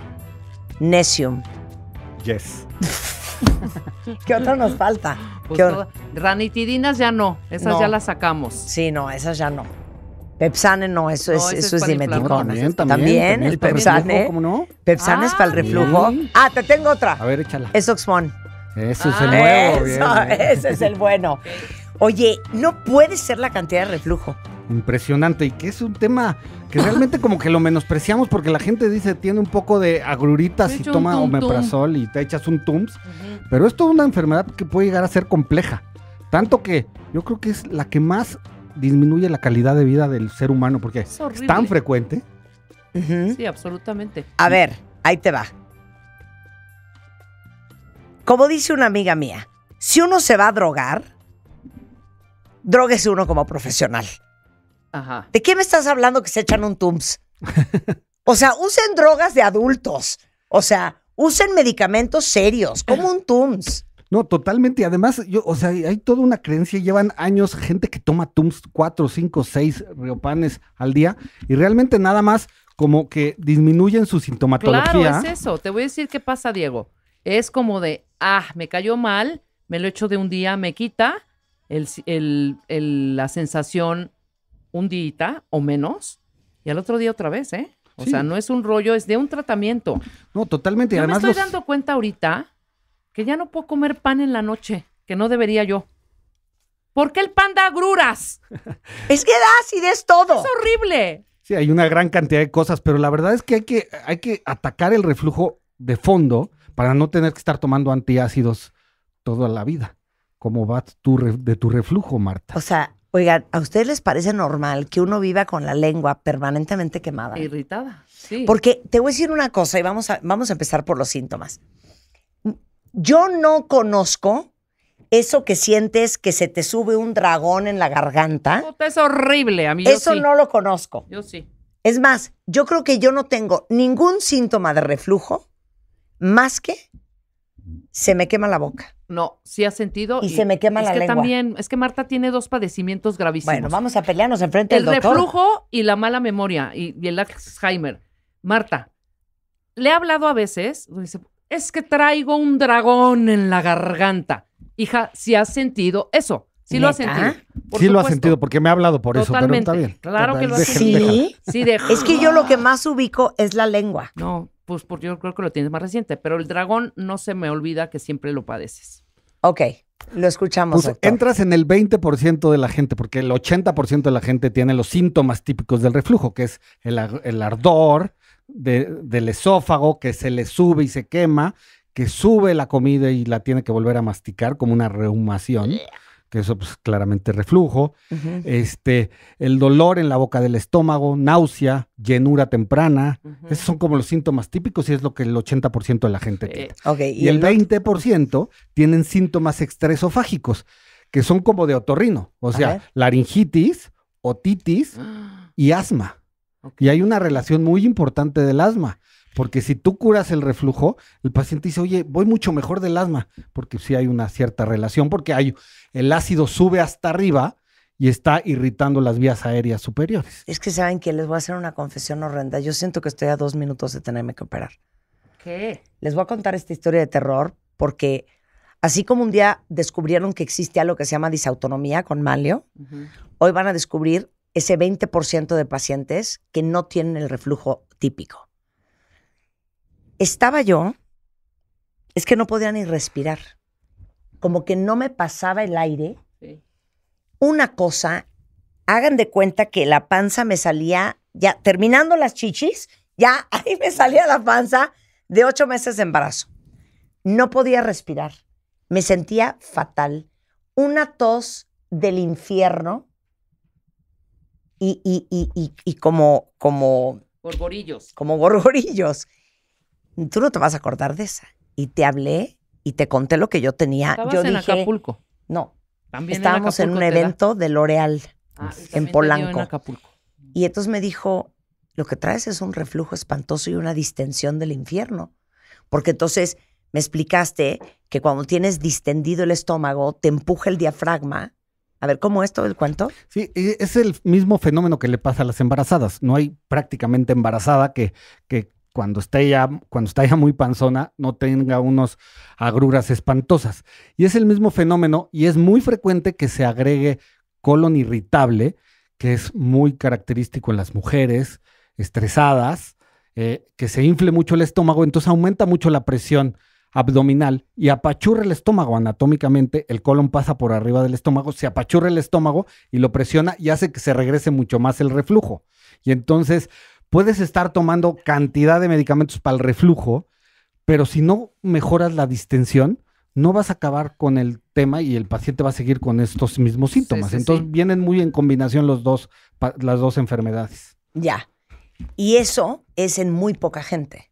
Nesium. Yes. ¿Qué otra nos falta? Pues ranitidinas ya no, esas ya las sacamos. Sí, no, esas ya no. Pepsane no, eso es, eso es, También, también, el Pepsane. Pepsane es para el reflujo. Ah, ah, te tengo otra. A ver, échala. Es Oxmon. Eso es ah, el nuevo. Eso, ese es el bueno. Oye, no puede ser la cantidad de reflujo. Impresionante, y que es un tema que realmente como que lo menospreciamos porque la gente dice tiene un poco de agruritas y toma omeprazol y te echas un tums, pero esto es una enfermedad que puede llegar a ser compleja, tanto que yo creo que es la que más disminuye la calidad de vida del ser humano porque es, tan frecuente. Sí, absolutamente. A ver, ahí te va. Como dice una amiga mía, si uno se va a drogar, droguese uno como profesional. Ajá. ¿De qué me estás hablando que se echan un TUMS? o sea, usen drogas de adultos. O sea, usen medicamentos serios, como un TUMS. No, totalmente. Además, yo, o sea, hay toda una creencia, llevan años gente que toma Tums 4, 5, 6 riopanes al día y realmente nada más como que disminuyen su sintomatología. Claro, es eso. Te voy a decir qué pasa, Diego. Es como de, ah, me cayó mal, me lo echo de un día, me quita el, la sensación un día o menos y al otro día otra vez, ¿eh? O sea, no es un rollo, es de un tratamiento. No, totalmente. y además me estoy dando cuenta ahorita que ya no puedo comer pan en la noche, que no debería yo. ¿Por qué el pan da gruras? es que da acidez todo. Es horrible. Sí, hay una gran cantidad de cosas, pero la verdad es que hay que, hay que atacar el reflujo de fondo para no tener que estar tomando antiácidos toda la vida. ¿Cómo va de tu reflujo, Marta? O sea, Oigan, ¿a ustedes les parece normal que uno viva con la lengua permanentemente quemada? Irritada, sí. Porque te voy a decir una cosa y vamos a, vamos a empezar por los síntomas. Yo no conozco eso que sientes que se te sube un dragón en la garganta. es horrible, a mí. Eso no lo conozco. Yo sí. Es más, yo creo que yo no tengo ningún síntoma de reflujo más que se me quema la boca. No, sí ha sentido. Y, se me quema la que También, es que Marta tiene dos padecimientos gravísimos. Bueno, vamos a pelearnos enfrente del doctor. El reflujo y la mala memoria y, el Alzheimer. Marta, le he hablado a veces, es que traigo un dragón en la garganta. Hija, si has sentido eso. si lo has sentido. Sí lo has sentido, porque me ha hablado por eso, pero Claro que lo has sentido. Sí, es que yo lo que más ubico es la lengua. No, pues porque yo creo que lo tienes más reciente, pero el dragón no se me olvida que siempre lo padeces. Ok, lo escuchamos. Pues, entras en el 20% de la gente, porque el 80% de la gente tiene los síntomas típicos del reflujo, que es el ardor, del esófago que se le sube y se quema, que sube la comida y la tiene que volver a masticar como una rehumación que eso pues claramente reflujo, este, el dolor en la boca del estómago, náusea, llenura temprana, esos son como los síntomas típicos y es lo que el 80% de la gente tiene. y, el, 20% tienen síntomas extraesofágicos, que son como de otorrino, o sea, laringitis, otitis y asma. Y hay una relación muy importante del asma, porque si tú curas el reflujo, el paciente dice, oye, voy mucho mejor del asma, porque sí hay una cierta relación, porque hay, el ácido sube hasta arriba y está irritando las vías aéreas superiores. Es que saben que les voy a hacer una confesión horrenda. Yo siento que estoy a dos minutos de tenerme que operar. ¿Qué? Les voy a contar esta historia de terror porque así como un día descubrieron que existe algo que se llama disautonomía con Malio, hoy van a descubrir ese 20% de pacientes que no tienen el reflujo típico. Estaba yo, es que no podía ni respirar, como que no me pasaba el aire. Una cosa, hagan de cuenta que la panza me salía, ya terminando las chichis, ya ahí me salía la panza de ocho meses de embarazo. No podía respirar, me sentía fatal, una tos del infierno y, y, y, y como, como... Gorgorillos. Como gorgorillos. Tú no te vas a acordar de esa. Y te hablé y te conté lo que yo tenía. ¿Estabas en Acapulco? No. estábamos en, un evento de L'Oreal ah, en Polanco. Y entonces me dijo, lo que traes es un reflujo espantoso y una distensión del infierno. Porque entonces me explicaste que cuando tienes distendido el estómago, te empuja el diafragma a ver, ¿cómo esto, todo el cuento? Sí, es el mismo fenómeno que le pasa a las embarazadas. No hay prácticamente embarazada que, que cuando, esté ya, cuando está ya muy panzona no tenga unos agruras espantosas. Y es el mismo fenómeno y es muy frecuente que se agregue colon irritable, que es muy característico en las mujeres estresadas, eh, que se infle mucho el estómago, entonces aumenta mucho la presión abdominal y apachurra el estómago anatómicamente, el colon pasa por arriba del estómago, se apachurra el estómago y lo presiona y hace que se regrese mucho más el reflujo. Y entonces puedes estar tomando cantidad de medicamentos para el reflujo, pero si no mejoras la distensión, no vas a acabar con el tema y el paciente va a seguir con estos mismos síntomas. entonces vienen muy en combinación los dos, las dos enfermedades. Ya. Y eso es en muy poca gente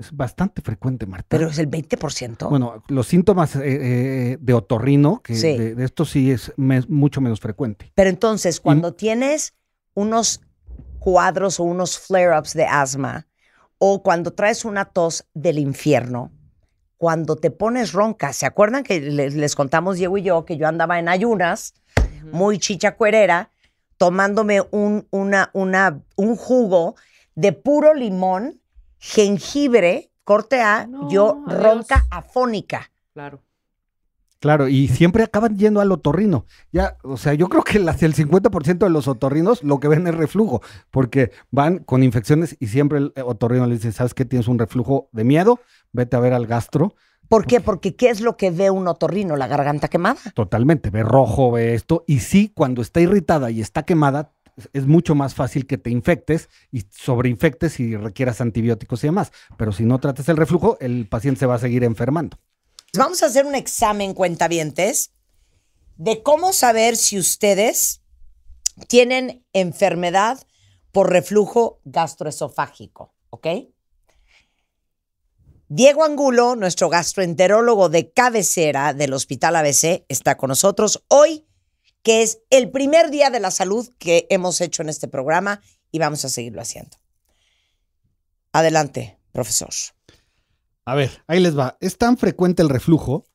es bastante frecuente, Marta. Pero es el 20%. Bueno, los síntomas eh, eh, de otorrino, que de, esto sí es mucho menos frecuente. Pero entonces, cuando tienes unos cuadros o unos flare-ups de asma, o cuando traes una tos del infierno, cuando te pones ronca, ¿se acuerdan que les, contamos Diego y yo que yo andaba en ayunas, muy chicha muy tomándome un, una, una, un jugo de puro limón? jengibre, corte A, yo ronca afónica. Claro. Claro, y siempre acaban yendo al otorrino. Ya, o sea, yo creo que el 50% de los otorrinos lo que ven es reflujo, porque van con infecciones y siempre el eh, otorrino le dice, ¿sabes qué? Tienes un reflujo de miedo, vete a ver al gastro. ¿Por qué? Porque ¿qué es lo que ve un otorrino? La garganta quemada. Totalmente, ve rojo, ve esto. Y sí, cuando está irritada y está quemada, es mucho más fácil que te infectes y sobreinfectes y requieras antibióticos y demás. Pero si no tratas el reflujo, el paciente se va a seguir enfermando. Pues vamos a hacer un examen, cuentavientes, de cómo saber si ustedes tienen enfermedad por reflujo gastroesofágico, ¿ok? Diego Angulo, nuestro gastroenterólogo de cabecera del Hospital ABC, está con nosotros hoy que es el primer día de la salud que hemos hecho en este programa y vamos a seguirlo haciendo. Adelante, profesor. A ver, ahí les va. Es tan frecuente el reflujo,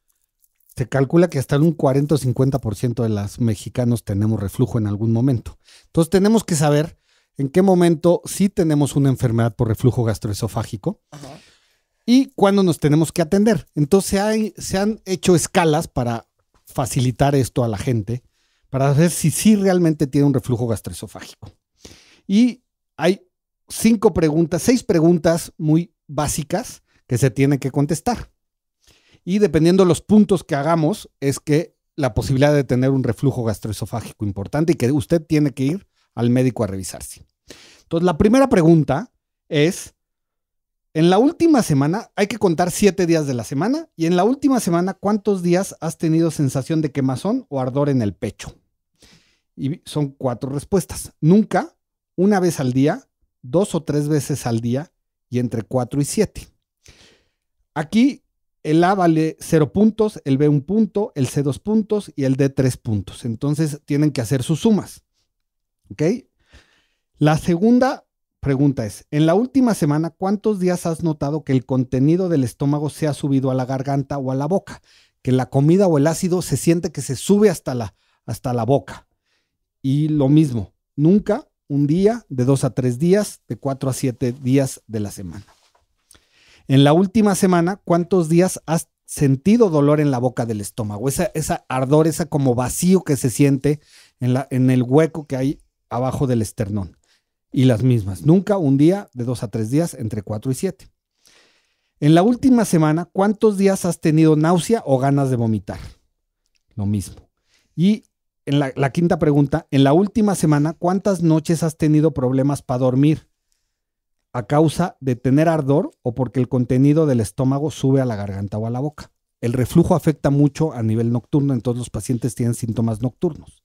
se calcula que hasta un 40 o 50% de los mexicanos tenemos reflujo en algún momento. Entonces tenemos que saber en qué momento sí tenemos una enfermedad por reflujo gastroesofágico. y cuándo nos tenemos que atender. Entonces se han hecho escalas para facilitar esto a la gente para ver si sí realmente tiene un reflujo gastroesofágico. Y hay cinco preguntas, seis preguntas muy básicas que se tienen que contestar. Y dependiendo los puntos que hagamos, es que la posibilidad de tener un reflujo gastroesofágico importante y que usted tiene que ir al médico a revisarse. Entonces, la primera pregunta es, en la última semana, hay que contar siete días de la semana, y en la última semana, ¿cuántos días has tenido sensación de quemazón o ardor en el pecho? y son cuatro respuestas. Nunca, una vez al día, dos o tres veces al día y entre cuatro y siete. Aquí el A vale cero puntos, el B un punto, el C dos puntos y el D tres puntos. Entonces tienen que hacer sus sumas. La segunda pregunta es, en la última semana, ¿cuántos días has notado que el contenido del estómago se ha subido a la garganta o a la boca? Que la comida o el ácido se siente que se sube hasta la, hasta la boca. Y lo mismo, nunca un día, de dos a tres días, de cuatro a siete días de la semana. En la última semana, ¿cuántos días has sentido dolor en la boca del estómago? Esa, esa ardor, esa como vacío que se siente en, la, en el hueco que hay abajo del esternón. Y las mismas, nunca un día, de dos a tres días, entre cuatro y siete. En la última semana, ¿cuántos días has tenido náusea o ganas de vomitar? Lo mismo. Y la, quinta pregunta, en la última semana, ¿cuántas noches has tenido problemas para dormir? ¿A causa de tener ardor o porque el contenido del estómago sube a la garganta o a la boca? El reflujo afecta mucho a nivel nocturno, entonces los pacientes tienen síntomas nocturnos.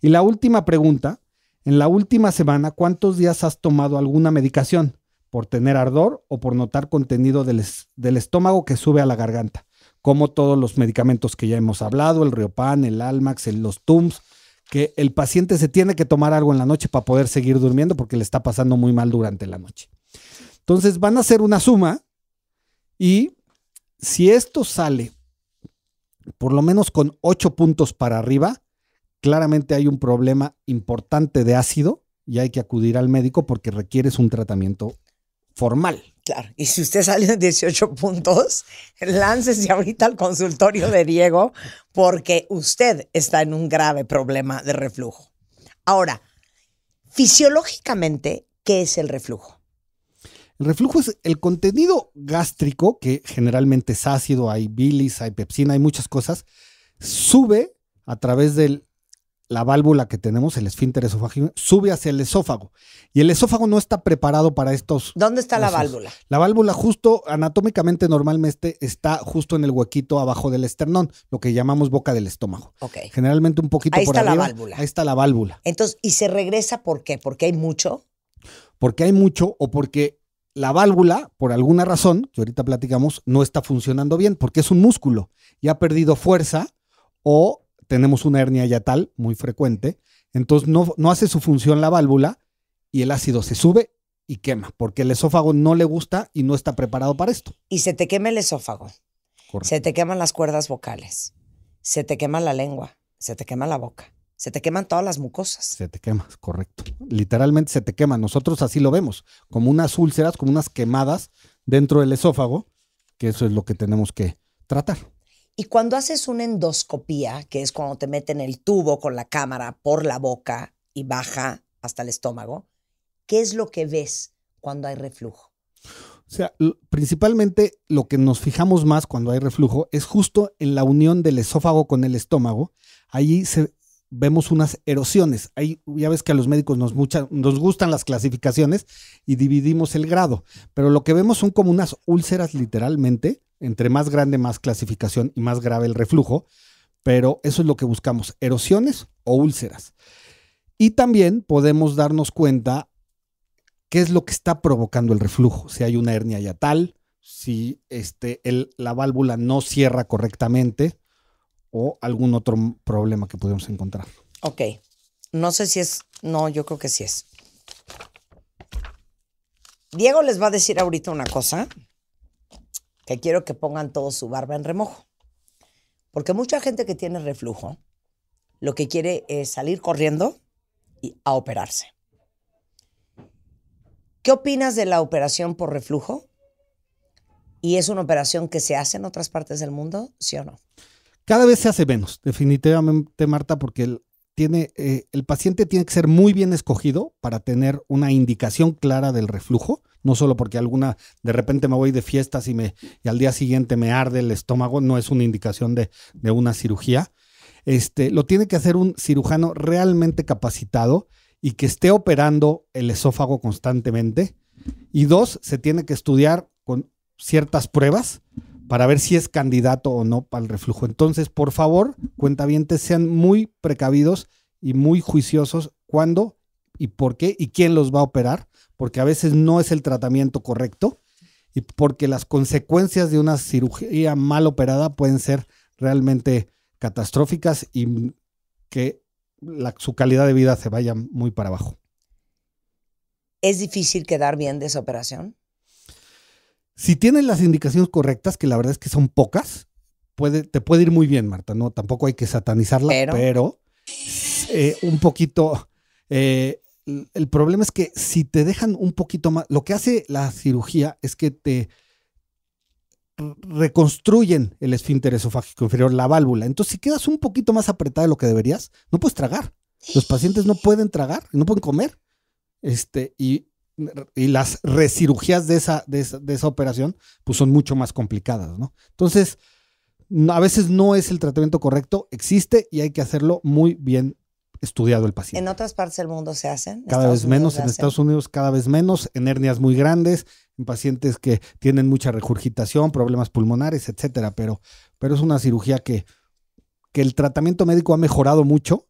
Y la última pregunta, en la última semana, ¿cuántos días has tomado alguna medicación? ¿Por tener ardor o por notar contenido del estómago que sube a la garganta? como todos los medicamentos que ya hemos hablado, el Riopan, el Almax, los TUMS, que el paciente se tiene que tomar algo en la noche para poder seguir durmiendo porque le está pasando muy mal durante la noche. Entonces van a hacer una suma y si esto sale por lo menos con ocho puntos para arriba, claramente hay un problema importante de ácido y hay que acudir al médico porque requieres un tratamiento formal. Y si usted sale en 18 puntos, láncese ahorita al consultorio de Diego porque usted está en un grave problema de reflujo. Ahora, fisiológicamente, ¿qué es el reflujo? El reflujo es el contenido gástrico, que generalmente es ácido, hay bilis, hay pepsina, hay muchas cosas, sube a través del la válvula que tenemos, el esfínter esofágico, sube hacia el esófago. Y el esófago no está preparado para estos. ¿Dónde está la válvula? La válvula justo anatómicamente normalmente está justo en el huequito abajo del esternón, lo que llamamos boca del estómago. Ok. Generalmente un poquito Ahí está la válvula. Ahí está la válvula. Entonces, ¿y se regresa por qué? ¿Porque hay mucho? Porque hay mucho o porque la válvula, por alguna razón, que ahorita platicamos, no está funcionando bien, porque es un músculo y ha perdido fuerza o tenemos una hernia yatal muy frecuente, entonces no, no hace su función la válvula y el ácido se sube y quema, porque el esófago no le gusta y no está preparado para esto. Y se te quema el esófago, se te queman las cuerdas vocales, se te quema la lengua, se te quema la boca. Se te queman todas las mucosas. Se te quema, correcto. Literalmente se te quema. Nosotros así lo vemos, como unas úlceras, como unas quemadas dentro del esófago, que eso es lo que tenemos que tratar. Y cuando haces una endoscopía, que es cuando te meten el tubo con la cámara por la boca y baja hasta el estómago, ¿qué es lo que ves cuando hay reflujo? O sea, principalmente lo que nos fijamos más cuando hay reflujo es justo en la unión del esófago con el estómago. Allí se, vemos unas erosiones. Ahí ya ves que a los médicos nos gustan las clasificaciones y dividimos el grado, pero lo que vemos son como unas úlceras literalmente entre más grande, más clasificación y más grave el reflujo. Pero eso es lo que buscamos, erosiones o úlceras. Y también podemos darnos cuenta qué es lo que está provocando el reflujo. Si hay una hernia tal, si este, el, la válvula no cierra correctamente o algún otro problema que podemos encontrar. Ok. No sé si es. No, yo creo que sí es. Diego les va a decir ahorita una cosa que quiero que pongan todo su barba en remojo. Porque mucha gente que tiene reflujo lo que quiere es salir corriendo y a operarse. ¿Qué opinas de la operación por reflujo? ¿Y es una operación que se hace en otras partes del mundo, sí o no? Cada vez se hace menos, definitivamente, Marta, porque tiene, eh, el paciente tiene que ser muy bien escogido para tener una indicación clara del reflujo no solo porque alguna, de repente me voy de fiestas y, me, y al día siguiente me arde el estómago, no es una indicación de, de una cirugía. Este, lo tiene que hacer un cirujano realmente capacitado y que esté operando el esófago constantemente. Y dos, se tiene que estudiar con ciertas pruebas para ver si es candidato o no para el reflujo. Entonces, por favor, cuentavientes, sean muy precavidos y muy juiciosos cuándo y por qué y quién los va a operar porque a veces no es el tratamiento correcto y porque las consecuencias de una cirugía mal operada pueden ser realmente catastróficas y que su calidad de vida se vaya muy para abajo. ¿Es difícil quedar bien de esa operación? Si tienes las indicaciones correctas, que la verdad es que son pocas, puede, te puede ir muy bien, Marta. No, tampoco hay que satanizarla, pero, eh, un poquito eh, el problema es que si te dejan un poquito más, lo que hace la cirugía es que te reconstruyen el esfínter esofágico inferior, la válvula. Entonces, si quedas un poquito más apretada de lo que deberías, no puedes tragar. Los pacientes no pueden tragar, no pueden comer. Este, y, las recirugías de esa, de esa, de esa operación, pues son mucho más complicadas, ¿no? Entonces, a veces no es el tratamiento correcto, existe y hay que hacerlo muy bien estudiado el paciente. ¿En otras partes del mundo se hacen? Cada vez menos, en Estados Unidos cada vez menos, en hernias muy grandes, en pacientes que tienen mucha regurgitación, problemas pulmonares, etcétera, pero, pero es una cirugía que, que el tratamiento médico ha mejorado mucho.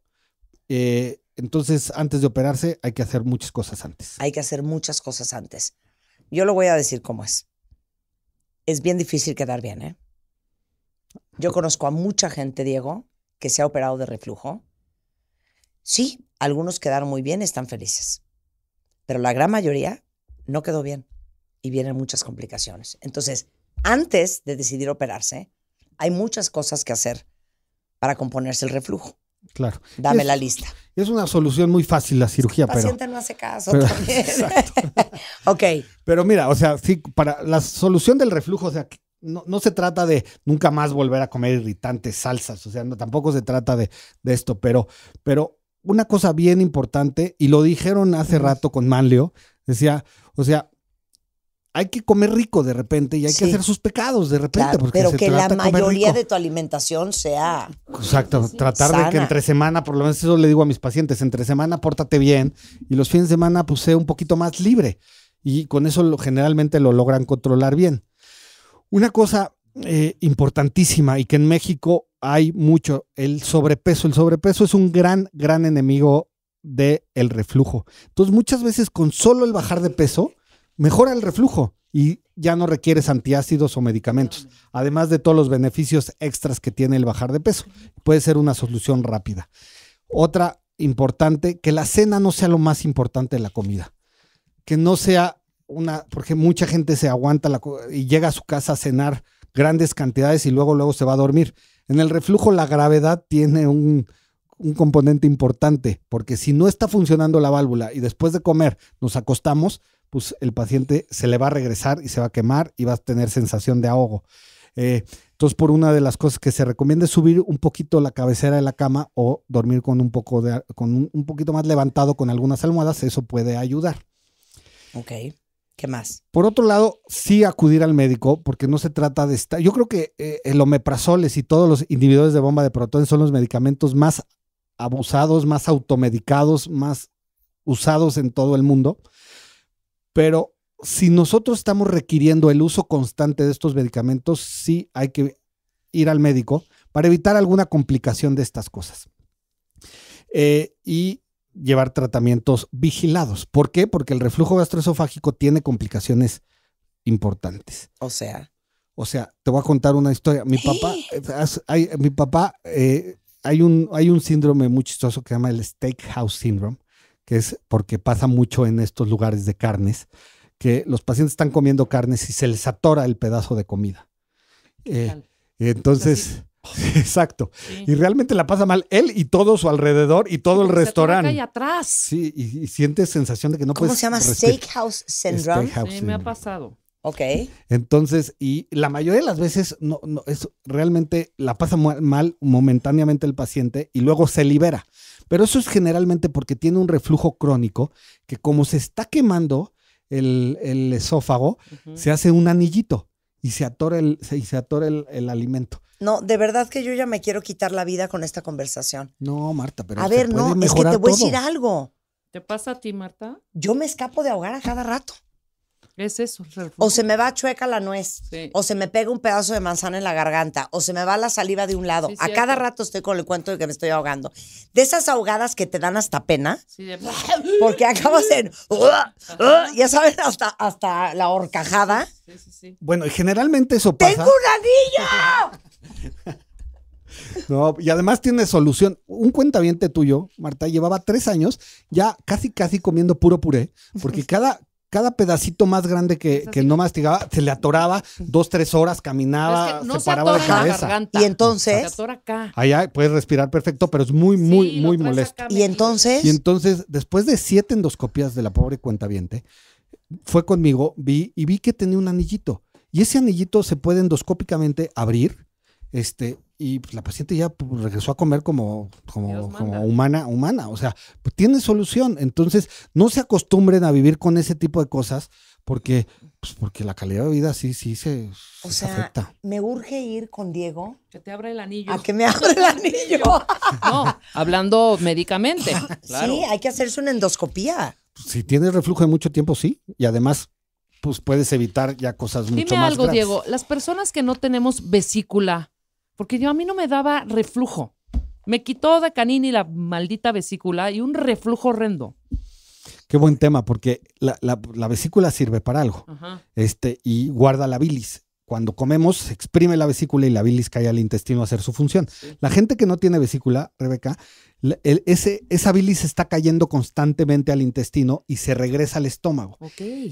Eh, entonces, antes de operarse, hay que hacer muchas cosas antes. Hay que hacer muchas cosas antes. Yo lo voy a decir cómo es. Es bien difícil quedar bien, ¿eh? Yo conozco a mucha gente, Diego, que se ha operado de reflujo Sí, algunos quedaron muy bien, están felices, pero la gran mayoría no quedó bien y vienen muchas complicaciones. Entonces, antes de decidir operarse, hay muchas cosas que hacer para componerse el reflujo. Claro. Dame la lista. Es una solución muy fácil la cirugía, el paciente no hace caso Exacto. ok. Pero mira, o sea, sí, para la solución del reflujo, o sea, no, se trata de nunca más volver a comer irritantes, salsas, o sea, no, tampoco se trata de, esto, pero, pero una cosa bien importante, y lo dijeron hace rato con Manlio, decía, o sea, hay que comer rico de repente y hay que hacer sus pecados de repente. pero que la mayoría de tu alimentación sea. Exacto, tratar de que entre semana, por lo menos eso le digo a mis pacientes, entre semana pórtate bien y los fines de semana pues sea un poquito más libre. Y con eso lo, generalmente lo logran controlar bien. Una cosa eh, importantísima y que en México hay mucho. El sobrepeso, el sobrepeso es un gran, gran enemigo del el reflujo. Entonces, muchas veces con solo el bajar de peso, mejora el reflujo y ya no requieres antiácidos o medicamentos, además de todos los beneficios extras que tiene el bajar de peso. Puede ser una solución rápida. Otra importante, que la cena no sea lo más importante de la comida. Que no sea una, porque mucha gente se aguanta y llega a su casa a cenar grandes cantidades y luego luego se va a dormir. En el reflujo la gravedad tiene un, componente importante, porque si no está funcionando la válvula y después de comer nos acostamos, pues el paciente se le va a regresar y se va a quemar y va a tener sensación de ahogo. Eh, entonces, por una de las cosas que se recomienda es subir un poquito la cabecera de la cama o dormir con un poco de, con un, un poquito más levantado con algunas almohadas, eso puede ayudar. Ok más? Por otro lado, sí acudir al médico porque no se trata de estar. Yo creo que eh, el omeprazoles y todos los individuos de bomba de protones son los medicamentos más abusados, más automedicados, más usados en todo el mundo. Pero si nosotros estamos requiriendo el uso constante de estos medicamentos, sí hay que ir al médico para evitar alguna complicación de estas cosas. Eh, y llevar tratamientos vigilados. ¿Por qué? Porque el reflujo gastroesofágico tiene complicaciones importantes. O sea. O sea, te voy a contar una historia. Mi papá, eh, hay, mi papá, eh, hay, un, hay un síndrome muy chistoso que se llama el Steakhouse Syndrome, que es porque pasa mucho en estos lugares de carnes, que los pacientes están comiendo carnes y se les atora el pedazo de comida. Eh, entonces, Exacto. Y realmente la pasa mal él y todo su alrededor y todo el restaurante. Y atrás. Sí, y, siente sensación de que no ¿Cómo puedes. ¿Cómo se llama? Steakhouse Syndrome. sí, me ha pasado. Ok. Entonces, y la mayoría de las veces no, no es realmente la pasa mal, momentáneamente el paciente y luego se libera. Pero eso es generalmente porque tiene un reflujo crónico que como se está quemando el, esófago, se hace un anillito y se atora el, se atora el alimento. No, de verdad que yo ya me quiero quitar la vida con esta conversación. No, Marta, pero. A ver, no, es que te voy a decir algo. ¿Te pasa a ti, Marta? Yo me escapo de ahogar a cada rato. Es eso. o se me va chueca la nuez, sí. o se me pega un pedazo de manzana en la garganta, o se me va la saliva de un lado. a cada rato estoy con el cuento de que me estoy ahogando. De esas ahogadas que te dan hasta pena, sí, de... porque acabas en, ya sabes, hasta, hasta la horcajada. Sí, sí, sí. Bueno, y generalmente eso pasa. ¡Tengo un anillo! No, y además tiene solución. Un cuentaviente tuyo, Marta, llevaba tres años ya casi, casi comiendo puro puré, porque cada, cada pedacito más grande que, que no mastigaba se le atoraba dos, tres horas, caminaba, no paraba y entonces. Allá puedes respirar perfecto, pero es muy, muy, muy molesto. y entonces. Y entonces, después de siete endoscopias de la pobre cuentaviente, fue conmigo, vi y vi que tenía un anillito. Y ese anillito se puede endoscópicamente abrir este, y pues, la paciente ya regresó a comer como, como, como humana, humana. O sea, pues, tiene solución. Entonces, no se acostumbren a vivir con ese tipo de cosas porque, pues, porque la calidad de vida sí, sí se, afecta. Me urge ir con Diego. Que te abra el anillo. A que me abra el anillo. no, hablando médicamente. Sí, hay que hacerse una endoscopía. Si tienes reflujo de mucho tiempo, sí. Y además, pues puedes evitar ya cosas mucho Dime algo, Diego. Las personas que no tenemos vesícula porque yo a mí no me daba reflujo. Me quitó de canini la maldita vesícula y un reflujo horrendo. Qué buen tema, porque la, vesícula sirve para algo. Este, y guarda la bilis. Cuando comemos, se exprime la vesícula y la bilis cae al intestino a hacer su función. La gente que no tiene vesícula, Rebeca, esa bilis está cayendo constantemente al intestino y se regresa al estómago.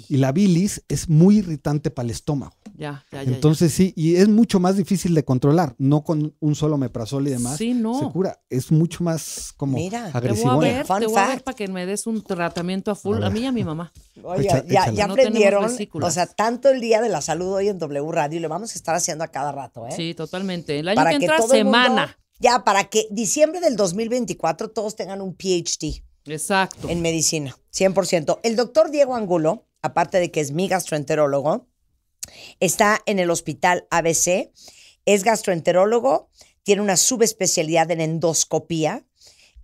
Y la bilis es muy irritante para el estómago. Ya, ya, Entonces sí, y es mucho más difícil de controlar, no con un solo meprazol y demás. Sí, no. Se cura, es mucho más como agresivo. Te voy a ver, te voy a ver para que me des un tratamiento a full a, mí y a mi mamá. Oye, ya, aprendieron, o sea, tanto el Día de la Salud hoy en W Radio y lo vamos a estar haciendo a cada rato, ¿eh? Sí, totalmente. El para que, entra, semana ya para que diciembre del 2024 todos tengan un PhD. Exacto. En medicina, 100%. El doctor Diego Angulo, aparte de que es mi gastroenterólogo, está en el hospital ABC, es gastroenterólogo, tiene una subespecialidad en endoscopía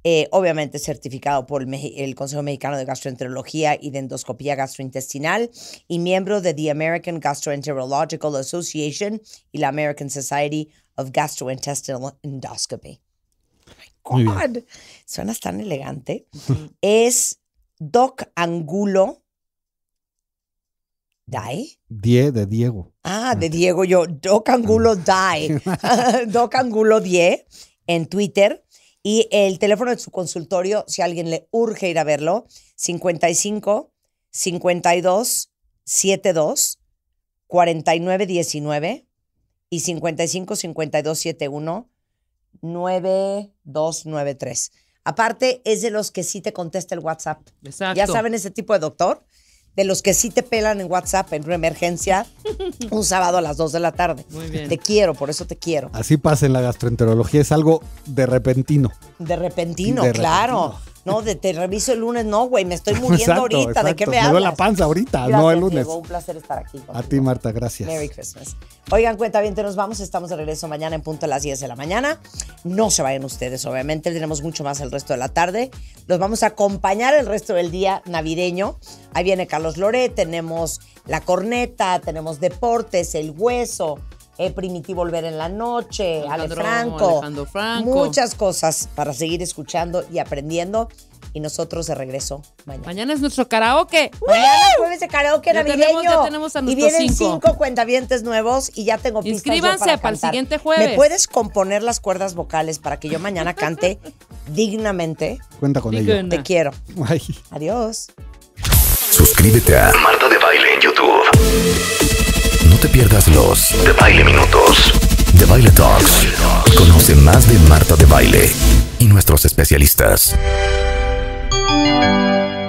eh, obviamente certificado por el, Consejo Mexicano de Gastroenterología y de Endoscopía Gastrointestinal y miembro de The American Gastroenterological Association y la American Society of Gastrointestinal Endoscopy. my God. Suenas tan elegante. es Doc Angulo. die Die de Diego. Ah, de Diego yo. Doc Angulo Die. Doc Angulo Die en Twitter y el teléfono de su consultorio, si a alguien le urge ir a verlo, 55 52 72 49 19 y 55 52 71 9293. Aparte, es de los que sí te contesta el WhatsApp. Exacto. Ya saben, ese tipo de doctor de los que sí te pelan en WhatsApp en una emergencia un sábado a las 2 de la tarde. Te quiero, por eso te quiero. Así pasa en la gastroenterología, es algo de repentino. De repentino, claro. No, de te reviso el lunes, no, güey, me estoy muriendo ahorita, ¿de qué me, Me la panza ahorita, no el lunes. un placer estar aquí. A ti, Marta, gracias. Merry Christmas. Oigan, cuenta bien, te nos vamos, estamos de regreso mañana en punto a las 10 de la mañana. No se vayan ustedes, obviamente, tenemos mucho más el resto de la tarde. Los vamos a acompañar el resto del día navideño. Ahí viene Carlos Loré, tenemos la corneta, tenemos deportes, el hueso, eh, Primitivo Volver en la Noche, Alejandro, Franco, muchas cosas para seguir escuchando y aprendiendo. Y nosotros de regreso mañana. Mañana es nuestro karaoke. Mañana karaoke navideño. Tenemos, y vienen cinco. cuentavientes nuevos y ya tengo pistas Inscríbanse para, el siguiente jueves. ¿Me puedes componer las cuerdas vocales para que yo mañana cante dignamente? Cuenta con ello. Te quiero. Adiós. Suscríbete a Marta de Baile en YouTube te pierdas los De Baile Minutos, De Baile Talks. Conoce más de Marta de Baile y nuestros especialistas.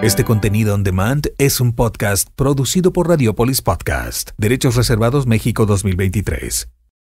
Este contenido on demand es un podcast producido por Radiopolis Podcast. Derechos reservados México 2023.